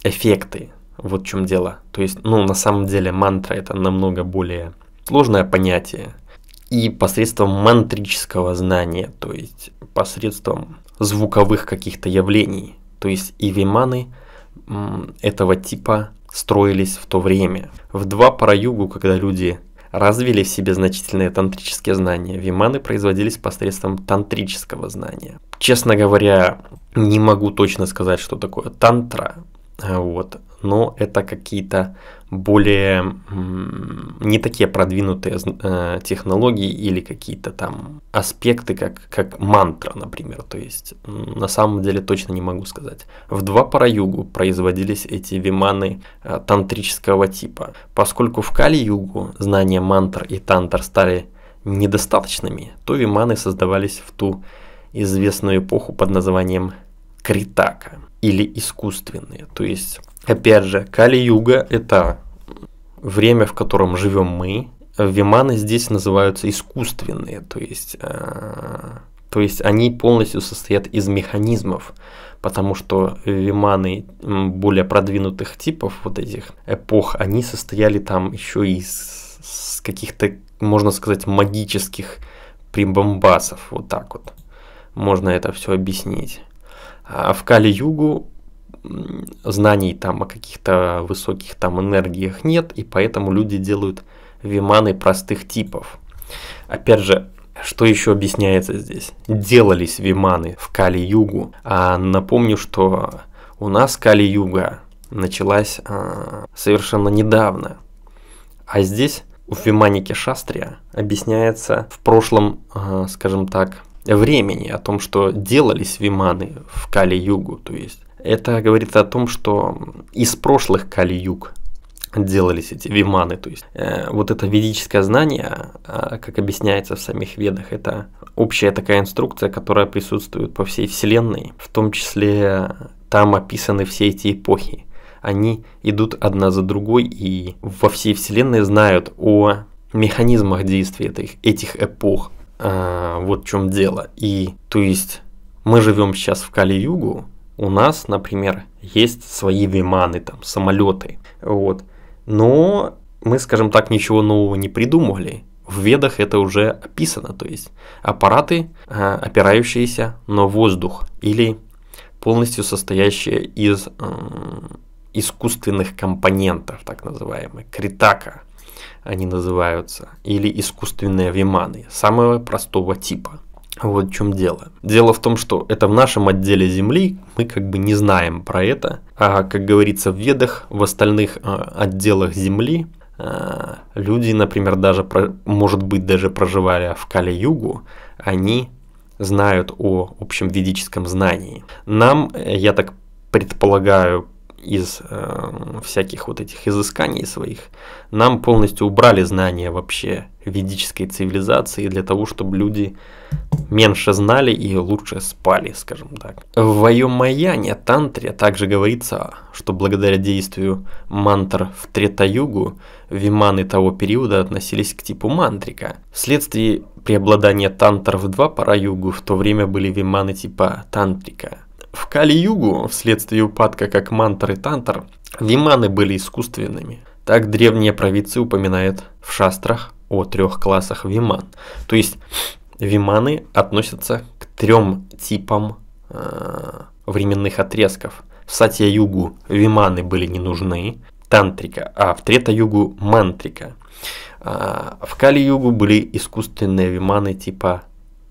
Speaker 1: эффекты. Вот в чем дело. То есть, ну, на самом деле мантра это намного более сложное понятие. И посредством мантрического знания, то есть посредством звуковых каких-то явлений. То есть и виманы этого типа строились в то время. В два параюгу, когда люди развили в себе значительные тантрические знания. Виманы производились посредством тантрического знания. Честно говоря, не могу точно сказать, что такое тантра. А вот но это какие-то более не такие продвинутые э, технологии или какие-то там аспекты, как, как мантра, например. То есть, на самом деле точно не могу сказать. В два параюгу производились эти виманы э, тантрического типа. Поскольку в Кали-югу знания мантр и тантр стали недостаточными, то виманы создавались в ту известную эпоху под названием Критака или искусственные. То есть Опять же, Кали-Юга – это время, в котором живем мы. Виманы здесь называются искусственные, то есть, э, то есть они полностью состоят из механизмов, потому что виманы более продвинутых типов вот этих эпох, они состояли там еще из каких-то, можно сказать, магических прибамбасов, вот так вот. Можно это все объяснить. А в Кали-Югу знаний там о каких-то высоких там энергиях нет, и поэтому люди делают виманы простых типов. Опять же, что еще объясняется здесь? Делались виманы в Кали-Югу. А напомню, что у нас Кали-Юга началась а, совершенно недавно. А здесь в Виманике Шастрия объясняется в прошлом, а, скажем так, времени, о том, что делались виманы в Кали-Югу, то есть это говорит о том, что из прошлых Кали-Юг делались эти виманы. То есть э, вот это ведическое знание, э, как объясняется в самих ведах, это общая такая инструкция, которая присутствует по всей Вселенной, в том числе там описаны все эти эпохи. Они идут одна за другой и во всей Вселенной знают о механизмах действия этих, этих эпох. Э, вот в чем дело. И то есть мы живем сейчас в Кали-Югу, у нас, например, есть свои виманы, там, самолеты. Вот. Но мы, скажем так, ничего нового не придумали. В ведах это уже описано, то есть аппараты, а, опирающиеся на воздух или полностью состоящие из а, искусственных компонентов, так называемые критака они называются, или искусственные виманы, самого простого типа. Вот в чем дело. Дело в том, что это в нашем отделе Земли, мы как бы не знаем про это, а как говорится в ведах, в остальных а, отделах Земли а, люди, например, даже, может быть, даже проживая в Кали-Югу, они знают о общем ведическом знании. Нам, э, я так предполагаю, из э, всяких вот этих изысканий своих, нам полностью убрали знания вообще ведической цивилизации для того, чтобы люди меньше знали и лучше спали, скажем так. В Вайомаяне тантре также говорится, что благодаря действию мантр в Третаюгу виманы того периода относились к типу мантрика. Вследствие преобладания тантр в два параюгу в то время были виманы типа тантрика – в Кали-Югу, вследствие упадка как Мантар и Тантар, виманы были искусственными. Так древние провидцы упоминают в шастрах о трех классах виман. То есть виманы относятся к трем типам э, временных отрезков. В Сатья-Югу виманы были не нужны, тантрика, а в Трета-Югу мантрика. Э, в Кали-Югу были искусственные виманы типа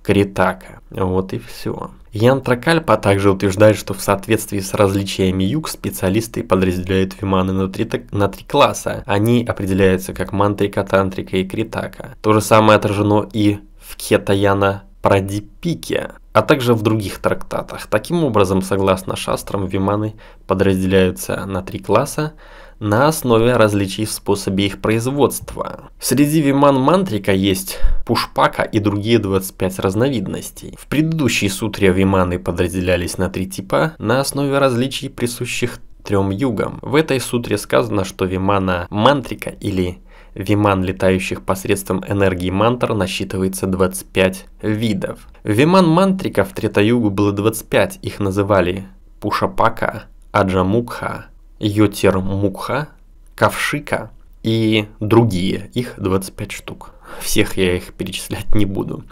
Speaker 1: Критака. Вот и все. Ян Тракальпа также утверждает, что в соответствии с различиями юг специалисты подразделяют виманы на три, на три класса. Они определяются как мантрика, тантрика и критака. То же самое отражено и в Кетаяна Прадипике, а также в других трактатах. Таким образом, согласно шастрам, виманы подразделяются на три класса – на основе различий в способе их производства. Среди виман мантрика есть пушпака и другие 25 разновидностей. В предыдущей сутре виманы подразделялись на три типа на основе различий присущих трем югам. В этой сутре сказано, что вимана мантрика или Виман, летающих посредством энергии мантр, насчитывается 25 видов. Виман мантриков Третаюгу было 25, их называли Пушапака, Аджамукха, Йотер Мукха, Кавшика и другие. Их 25 штук. Всех я их перечислять не буду.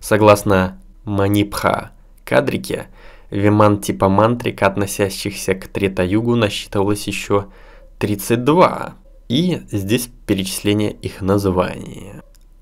Speaker 1: Согласно Манипха кадрике, вимантипа мантрик, относящихся к югу насчитывалось еще 32. И здесь перечисление их названий.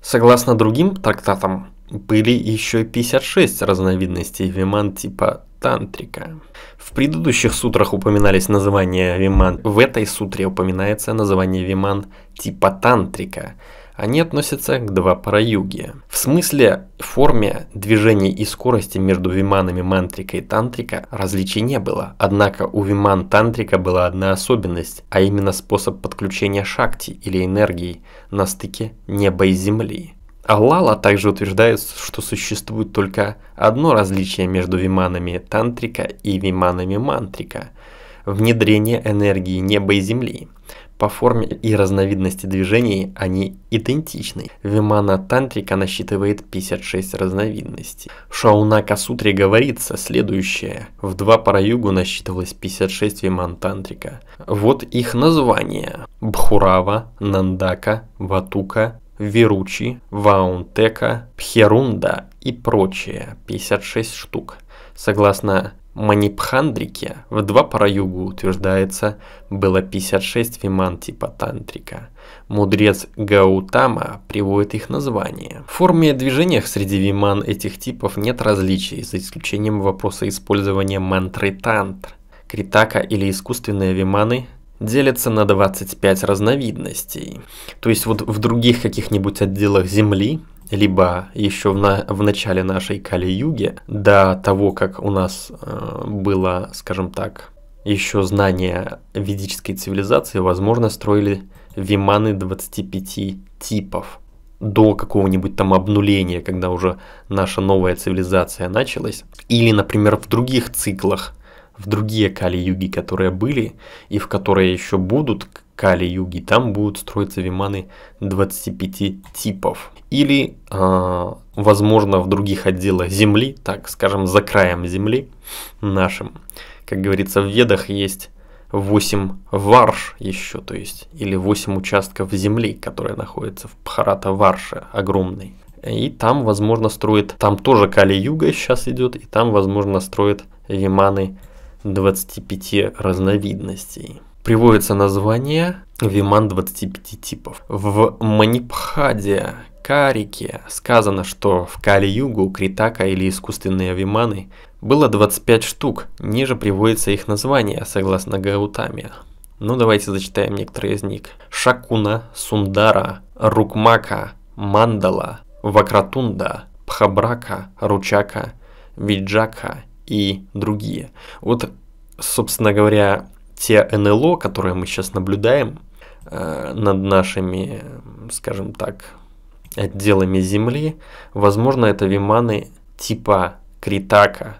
Speaker 1: Согласно другим трактатам, были еще 56 разновидностей виман типа тантрика. В предыдущих сутрах упоминались названия виман. В этой сутре упоминается название виман типа тантрика. Они относятся к два параюги. В смысле, форме, движения и скорости между виманами мантрика и тантрика различий не было. Однако у виман тантрика была одна особенность, а именно способ подключения шакти или энергии на стыке неба и земли. Аллала также утверждает, что существует только одно различие между виманами тантрика и виманами мантрика – внедрение энергии неба и земли. По форме и разновидности движений они идентичны. Вимана тантрика насчитывает 56 разновидностей. В Шаунака Сутре говорится следующее. В два параюгу насчитывалось 56 виман тантрика. Вот их названия. Бхурава, Нандака, Ватука, Веручи, Ваунтека, Пхерунда и прочие 56 штук. Согласно Манипхандрике, в два параюгу утверждается, было 56 виман типа тантрика. Мудрец Гаутама приводит их название. В форме и движениях среди виман этих типов нет различий, за исключением вопроса использования мантры тантр. Критака или искусственные виманы – делятся на 25 разновидностей. То есть вот в других каких-нибудь отделах Земли, либо еще в, на, в начале нашей Кали-Юги, до того, как у нас э, было, скажем так, еще знание ведической цивилизации, возможно, строили виманы 25 типов до какого-нибудь там обнуления, когда уже наша новая цивилизация началась. Или, например, в других циклах в другие Кали-юги, которые были и в которые еще будут Кали-юги, там будут строиться виманы 25 типов. Или, э, возможно, в других отделах Земли, так скажем, за краем Земли нашим. Как говорится, в Ведах есть 8 варш еще, то есть, или 8 участков земли, которые находятся в Пхарата-Варше, огромный. И там, возможно, строит, там тоже Кали-Юга сейчас идет, и там, возможно, строит Виманы 25 разновидностей. Приводится название виман 25 типов. В Манипхаде, Карике сказано, что в Кали-Югу, Критака или искусственные виманы было 25 штук, ниже приводится их название, согласно Гаутаме. Ну давайте зачитаем некоторые из них. Шакуна, Сундара, Рукмака, Мандала, Вакратунда, Пхабрака, Ручака, Виджака, и другие. Вот, собственно говоря, те НЛО, которые мы сейчас наблюдаем э, над нашими, скажем так, отделами Земли, возможно, это виманы типа Критака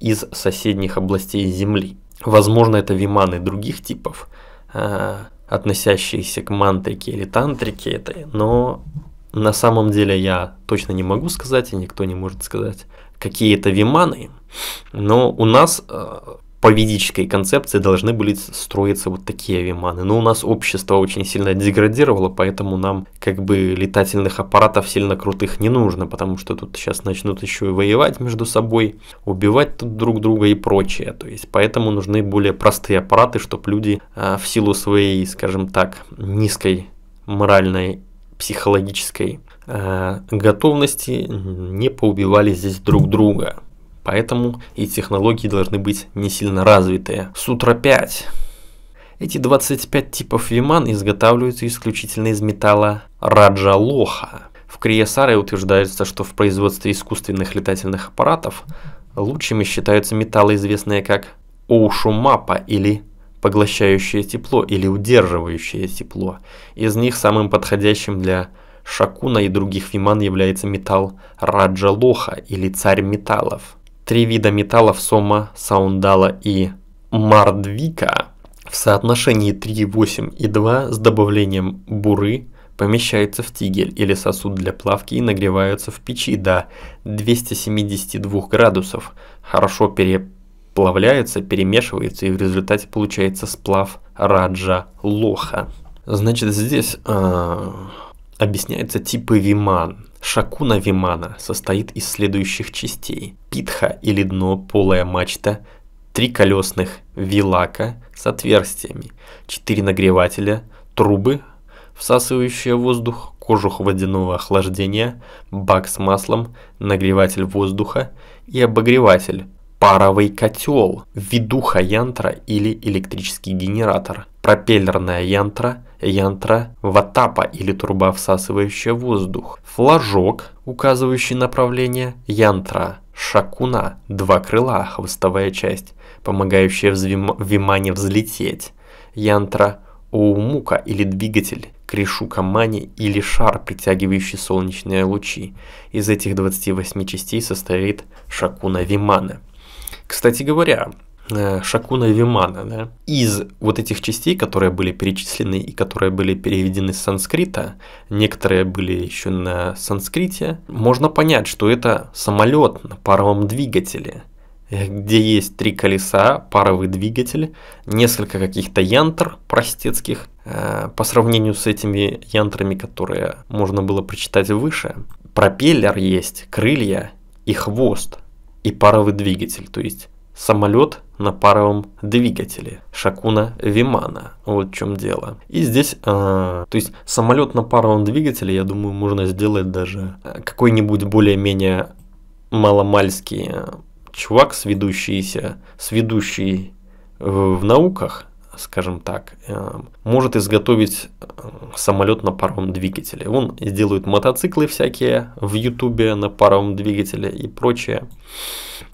Speaker 1: из соседних областей Земли. Возможно, это виманы других типов, э, относящиеся к мантрике или тантрике этой, но на самом деле я точно не могу сказать, и никто не может сказать, какие это виманы, но у нас э, по ведической концепции должны были строиться вот такие виманы. Но у нас общество очень сильно деградировало, поэтому нам как бы летательных аппаратов сильно крутых не нужно, потому что тут сейчас начнут еще и воевать между собой, убивать тут друг друга и прочее. То есть поэтому нужны более простые аппараты, чтобы люди э, в силу своей, скажем так, низкой моральной психологической э, готовности не поубивали здесь друг друга. Поэтому и технологии должны быть не сильно развитые. Сутра-5. Эти 25 типов виман изготавливаются исключительно из металла раджалоха. В Криесаре утверждается, что в производстве искусственных летательных аппаратов лучшими считаются металлы, известные как оушумапа или поглощающее тепло или удерживающее тепло. Из них самым подходящим для шакуна и других виман является металл раджалоха или царь металлов. Три вида металлов сома, саундала и мардвика в соотношении 3,8 и 2 с добавлением буры помещаются в тигель или сосуд для плавки и нагреваются в печи до 272 градусов. Хорошо переплавляются, перемешиваются и в результате получается сплав раджа лоха. Значит, здесь э, а, объясняются типы виман. Шакуна Вимана состоит из следующих частей. Питха или дно, полая мачта, три колесных вилака с отверстиями, четыре нагревателя, трубы, всасывающие воздух, кожух водяного охлаждения, бак с маслом, нагреватель воздуха и обогреватель, паровый котел, ведуха янтра или электрический генератор, пропеллерная янтра – янтра ватапа или труба, всасывающая воздух, флажок, указывающий направление, янтра, шакуна, два крыла, хвостовая часть, помогающая взвим... вимане взлететь, янтра, оумука или двигатель, кришука мани или шар, притягивающий солнечные лучи. Из этих 28 частей состоит шакуна вимана. Кстати говоря, Э, Шакуна Вимана, да, из вот этих частей, которые были перечислены и которые были переведены с санскрита, некоторые были еще на санскрите, можно понять, что это самолет на паровом двигателе, э, где есть три колеса, паровый двигатель, несколько каких-то янтр простецких, э, по сравнению с этими янтрами, которые можно было прочитать выше. Пропеллер есть, крылья и хвост, и паровый двигатель, то есть самолет – на паровом двигателе Шакуна Вимана. Вот в чем дело. И здесь, э, то есть самолет на паровом двигателе, я думаю, можно сделать даже а, какой-нибудь более-менее маломальский а, чувак, сведущийся, сведущий в, в науках, скажем так, э, может изготовить э, самолет на паровом двигателе. Он сделает мотоциклы всякие в Ютубе на паровом двигателе и прочее.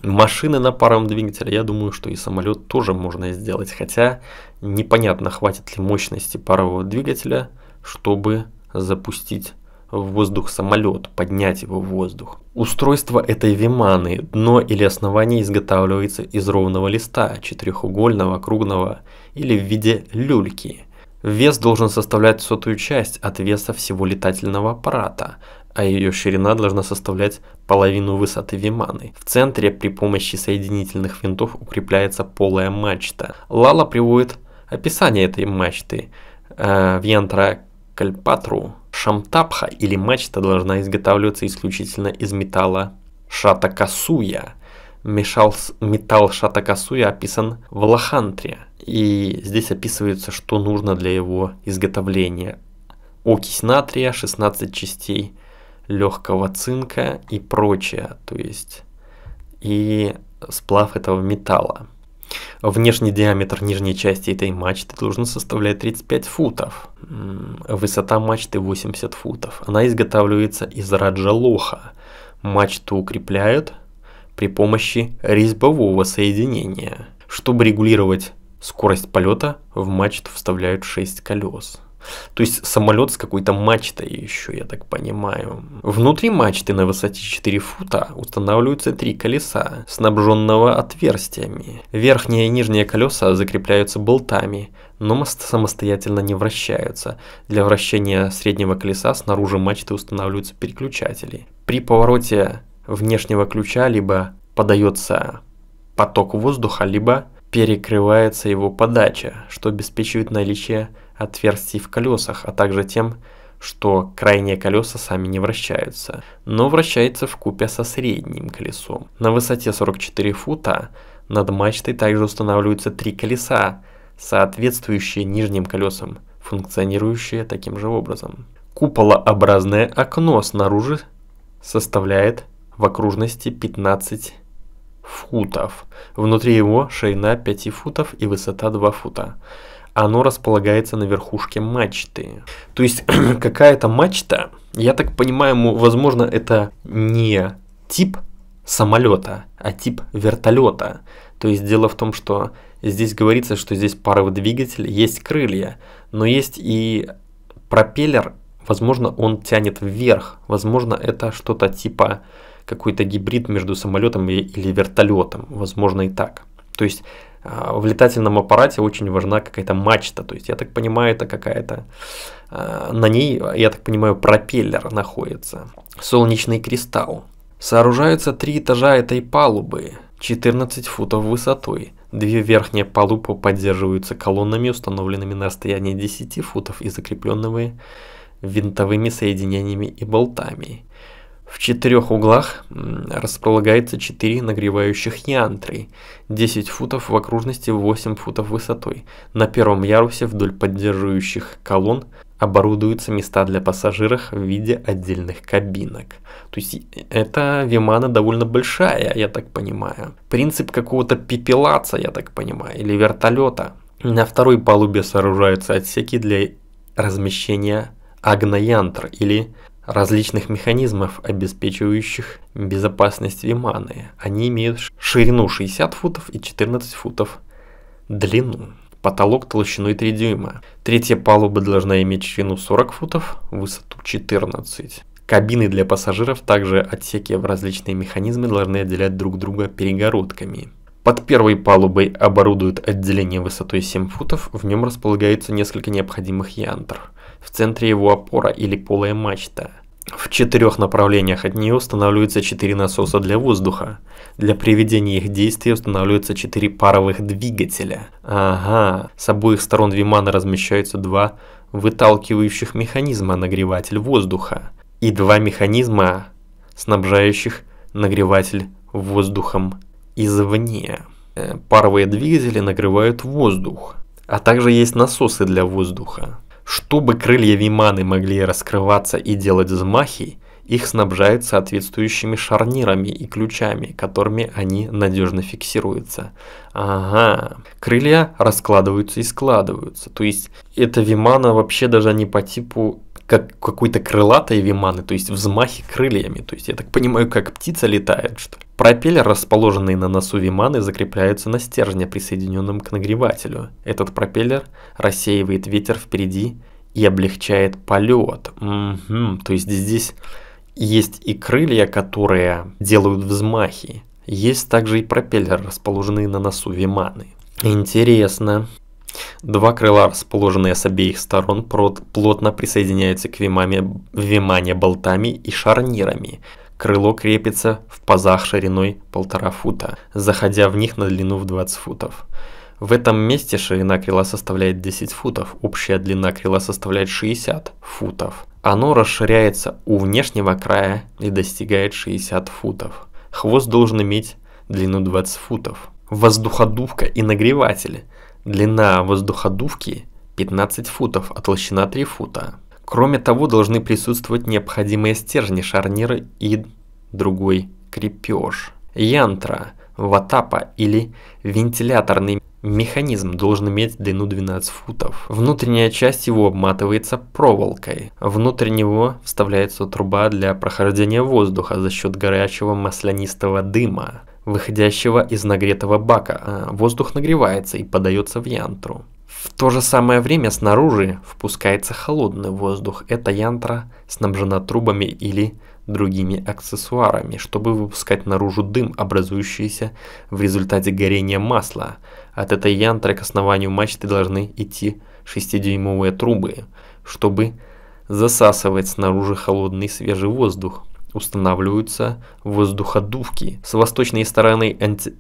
Speaker 1: Машины на паровом двигателе, я думаю, что и самолет тоже можно сделать. Хотя непонятно, хватит ли мощности парового двигателя, чтобы запустить в воздух самолет, поднять его в воздух. Устройство этой виманы, дно или основание изготавливается из ровного листа, четырехугольного, круглого или в виде люльки. Вес должен составлять сотую часть от веса всего летательного аппарата, а ее ширина должна составлять половину высоты виманы. В центре при помощи соединительных винтов укрепляется полая мачта. Лала приводит описание этой мачты. Э, в Янтра Кальпатру шамтапха или мачта должна изготавливаться исключительно из металла шатакасуя – Мешалс, металл Шатакасуя описан в Лохантре. И здесь описывается, что нужно для его изготовления. Окись натрия, 16 частей легкого цинка и прочее. То есть и сплав этого металла. Внешний диаметр нижней части этой мачты должен составлять 35 футов. Высота мачты 80 футов. Она изготавливается из раджа лоха. Мачту укрепляют при помощи резьбового соединения. Чтобы регулировать скорость полета, в мачту вставляют 6 колес. То есть самолет с какой-то мачтой еще, я так понимаю. Внутри мачты на высоте 4 фута устанавливаются три колеса, снабженного отверстиями. Верхние и нижние колеса закрепляются болтами, но мост самостоятельно не вращаются. Для вращения среднего колеса снаружи мачты устанавливаются переключатели. При повороте внешнего ключа либо подается поток воздуха, либо перекрывается его подача, что обеспечивает наличие отверстий в колесах, а также тем, что крайние колеса сами не вращаются, но вращается в купе со средним колесом. На высоте 44 фута над мачтой также устанавливаются три колеса, соответствующие нижним колесам, функционирующие таким же образом. Куполообразное окно снаружи составляет в окружности 15 футов. Внутри его ширина 5 футов и высота 2 фута. Оно располагается на верхушке мачты. То есть <clears throat> какая-то мачта, я так понимаю, возможно, это не тип самолета, а тип вертолета. То есть дело в том, что здесь говорится, что здесь двигатель, есть крылья, но есть и пропеллер, возможно, он тянет вверх, возможно, это что-то типа какой-то гибрид между самолетом или вертолетом, возможно и так. То есть а, в летательном аппарате очень важна какая-то мачта, то есть я так понимаю, это какая-то, а, на ней, я так понимаю, пропеллер находится, солнечный кристалл. Сооружаются три этажа этой палубы, 14 футов высотой. Две верхние палубы поддерживаются колоннами, установленными на расстоянии 10 футов и закрепленными винтовыми соединениями и болтами. В четырех углах располагается 4 нагревающих янтры, 10 футов в окружности 8 футов высотой. На первом ярусе вдоль поддерживающих колонн оборудуются места для пассажиров в виде отдельных кабинок. То есть э, эта Вимана довольно большая, я так понимаю. Принцип какого-то пепелаца, я так понимаю, или вертолета. На второй палубе сооружаются отсеки для размещения агноянтр или различных механизмов, обеспечивающих безопасность Виманы. Они имеют ширину 60 футов и 14 футов длину. Потолок толщиной 3 дюйма. Третья палуба должна иметь ширину 40 футов, высоту 14. Кабины для пассажиров, также отсеки в различные механизмы должны отделять друг друга перегородками. Под первой палубой оборудуют отделение высотой 7 футов, в нем располагается несколько необходимых янтр в центре его опора или полая мачта. В четырех направлениях от нее устанавливаются четыре насоса для воздуха. Для приведения их действия устанавливаются четыре паровых двигателя. Ага, с обоих сторон Вимана размещаются два выталкивающих механизма нагреватель воздуха и два механизма, снабжающих нагреватель воздухом извне. Э, паровые двигатели нагревают воздух, а также есть насосы для воздуха. Чтобы крылья Виманы могли раскрываться и делать взмахи, их снабжают соответствующими шарнирами и ключами, которыми они надежно фиксируются. Ага, крылья раскладываются и складываются. То есть это Вимана вообще даже не по типу как какой-то крылатой виманы, то есть взмахи крыльями. То есть я так понимаю, как птица летает, что ли. Пропеллер, расположенный на носу виманы, закрепляется на стержне, присоединенном к нагревателю. Этот пропеллер рассеивает ветер впереди и облегчает полет. Угу. То есть здесь есть и крылья, которые делают взмахи. Есть также и пропеллер, расположенный на носу виманы. Интересно. Два крыла, расположенные с обеих сторон, плотно присоединяются к вимаме, вимане болтами и шарнирами. Крыло крепится в пазах шириной полтора фута, заходя в них на длину в 20 футов. В этом месте ширина крыла составляет 10 футов, общая длина крыла составляет 60 футов. Оно расширяется у внешнего края и достигает 60 футов. Хвост должен иметь длину 20 футов. Воздуходувка и нагреватели – Длина воздуходувки 15 футов, а толщина 3 фута. Кроме того, должны присутствовать необходимые стержни, шарниры и другой крепеж. Янтра, ватапа или вентиляторный Механизм должен иметь длину 12 футов. Внутренняя часть его обматывается проволокой. Внутрь него вставляется труба для прохождения воздуха за счет горячего маслянистого дыма выходящего из нагретого бака. А, воздух нагревается и подается в янтру. В то же самое время снаружи впускается холодный воздух. Эта янтра снабжена трубами или другими аксессуарами, чтобы выпускать наружу дым, образующийся в результате горения масла. От этой янтры к основанию мачты должны идти 6-дюймовые трубы, чтобы засасывать снаружи холодный свежий воздух устанавливаются воздуходувки. С восточной стороны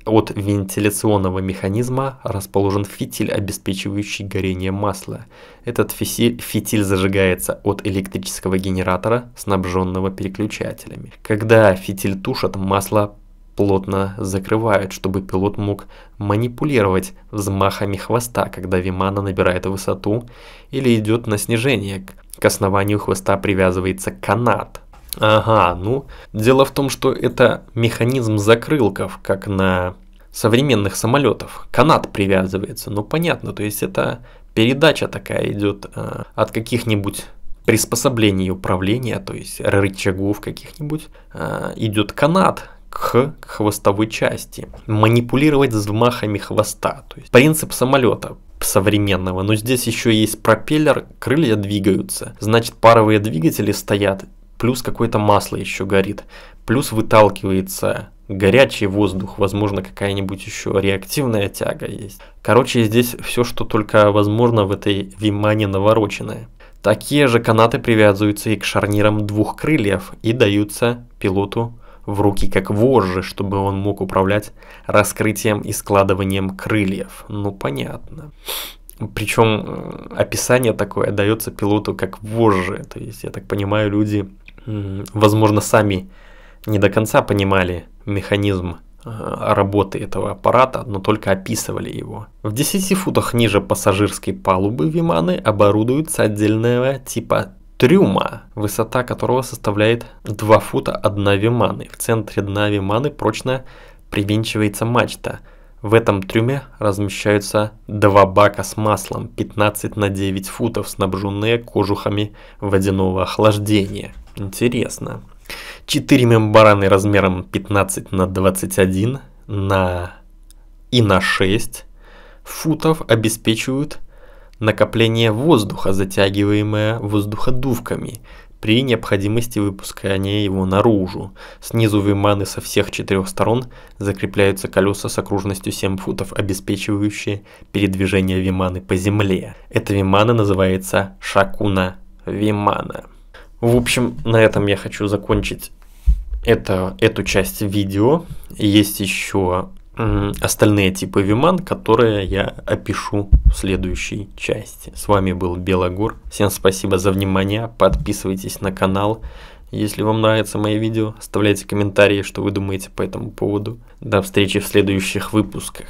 Speaker 1: от вентиляционного механизма расположен фитиль, обеспечивающий горение масла. Этот фитиль зажигается от электрического генератора, снабженного переключателями. Когда фитиль тушат, масло плотно закрывают, чтобы пилот мог манипулировать взмахами хвоста, когда Вимана набирает высоту или идет на снижение. К основанию хвоста привязывается канат – Ага, ну, дело в том, что это механизм закрылков, как на современных самолетов. Канат привязывается, ну понятно, то есть это передача такая идет э, а, от каких-нибудь приспособлений управления, то есть рычагов каких-нибудь, э, а, идет канат, к хвостовой части, манипулировать взмахами хвоста. То есть принцип самолета современного, но здесь еще есть пропеллер, крылья двигаются, значит паровые двигатели стоят плюс какое-то масло еще горит, плюс выталкивается горячий воздух, возможно, какая-нибудь еще реактивная тяга есть. Короче, здесь все, что только возможно в этой вимане навороченное. Такие же канаты привязываются и к шарнирам двух крыльев и даются пилоту в руки как вожжи, чтобы он мог управлять раскрытием и складыванием крыльев. Ну, понятно. Причем э, описание такое дается пилоту как вожжи. То есть, я так понимаю, люди возможно, сами не до конца понимали механизм э, работы этого аппарата, но только описывали его. В 10 футах ниже пассажирской палубы Виманы оборудуется отдельного типа трюма, высота которого составляет 2 фута 1 виманы. В центре дна виманы прочно привинчивается мачта. В этом трюме размещаются два бака с маслом 15 на 9 футов, снабженные кожухами водяного охлаждения. Интересно. Четыре мембраны размером 15 на 21 на и на 6 футов обеспечивают накопление воздуха, затягиваемое воздуходувками, при необходимости выпускания его наружу. Снизу виманы со всех четырех сторон закрепляются колеса с окружностью 7 футов, обеспечивающие передвижение виманы по земле. Эта вимана называется шакуна вимана. В общем, на этом я хочу закончить это, эту часть видео. Есть еще остальные типы виман, которые я опишу в следующей части. С вами был Белогор. Всем спасибо за внимание. Подписывайтесь на канал. Если вам нравятся мои видео, оставляйте комментарии, что вы думаете по этому поводу. До встречи в следующих выпусках.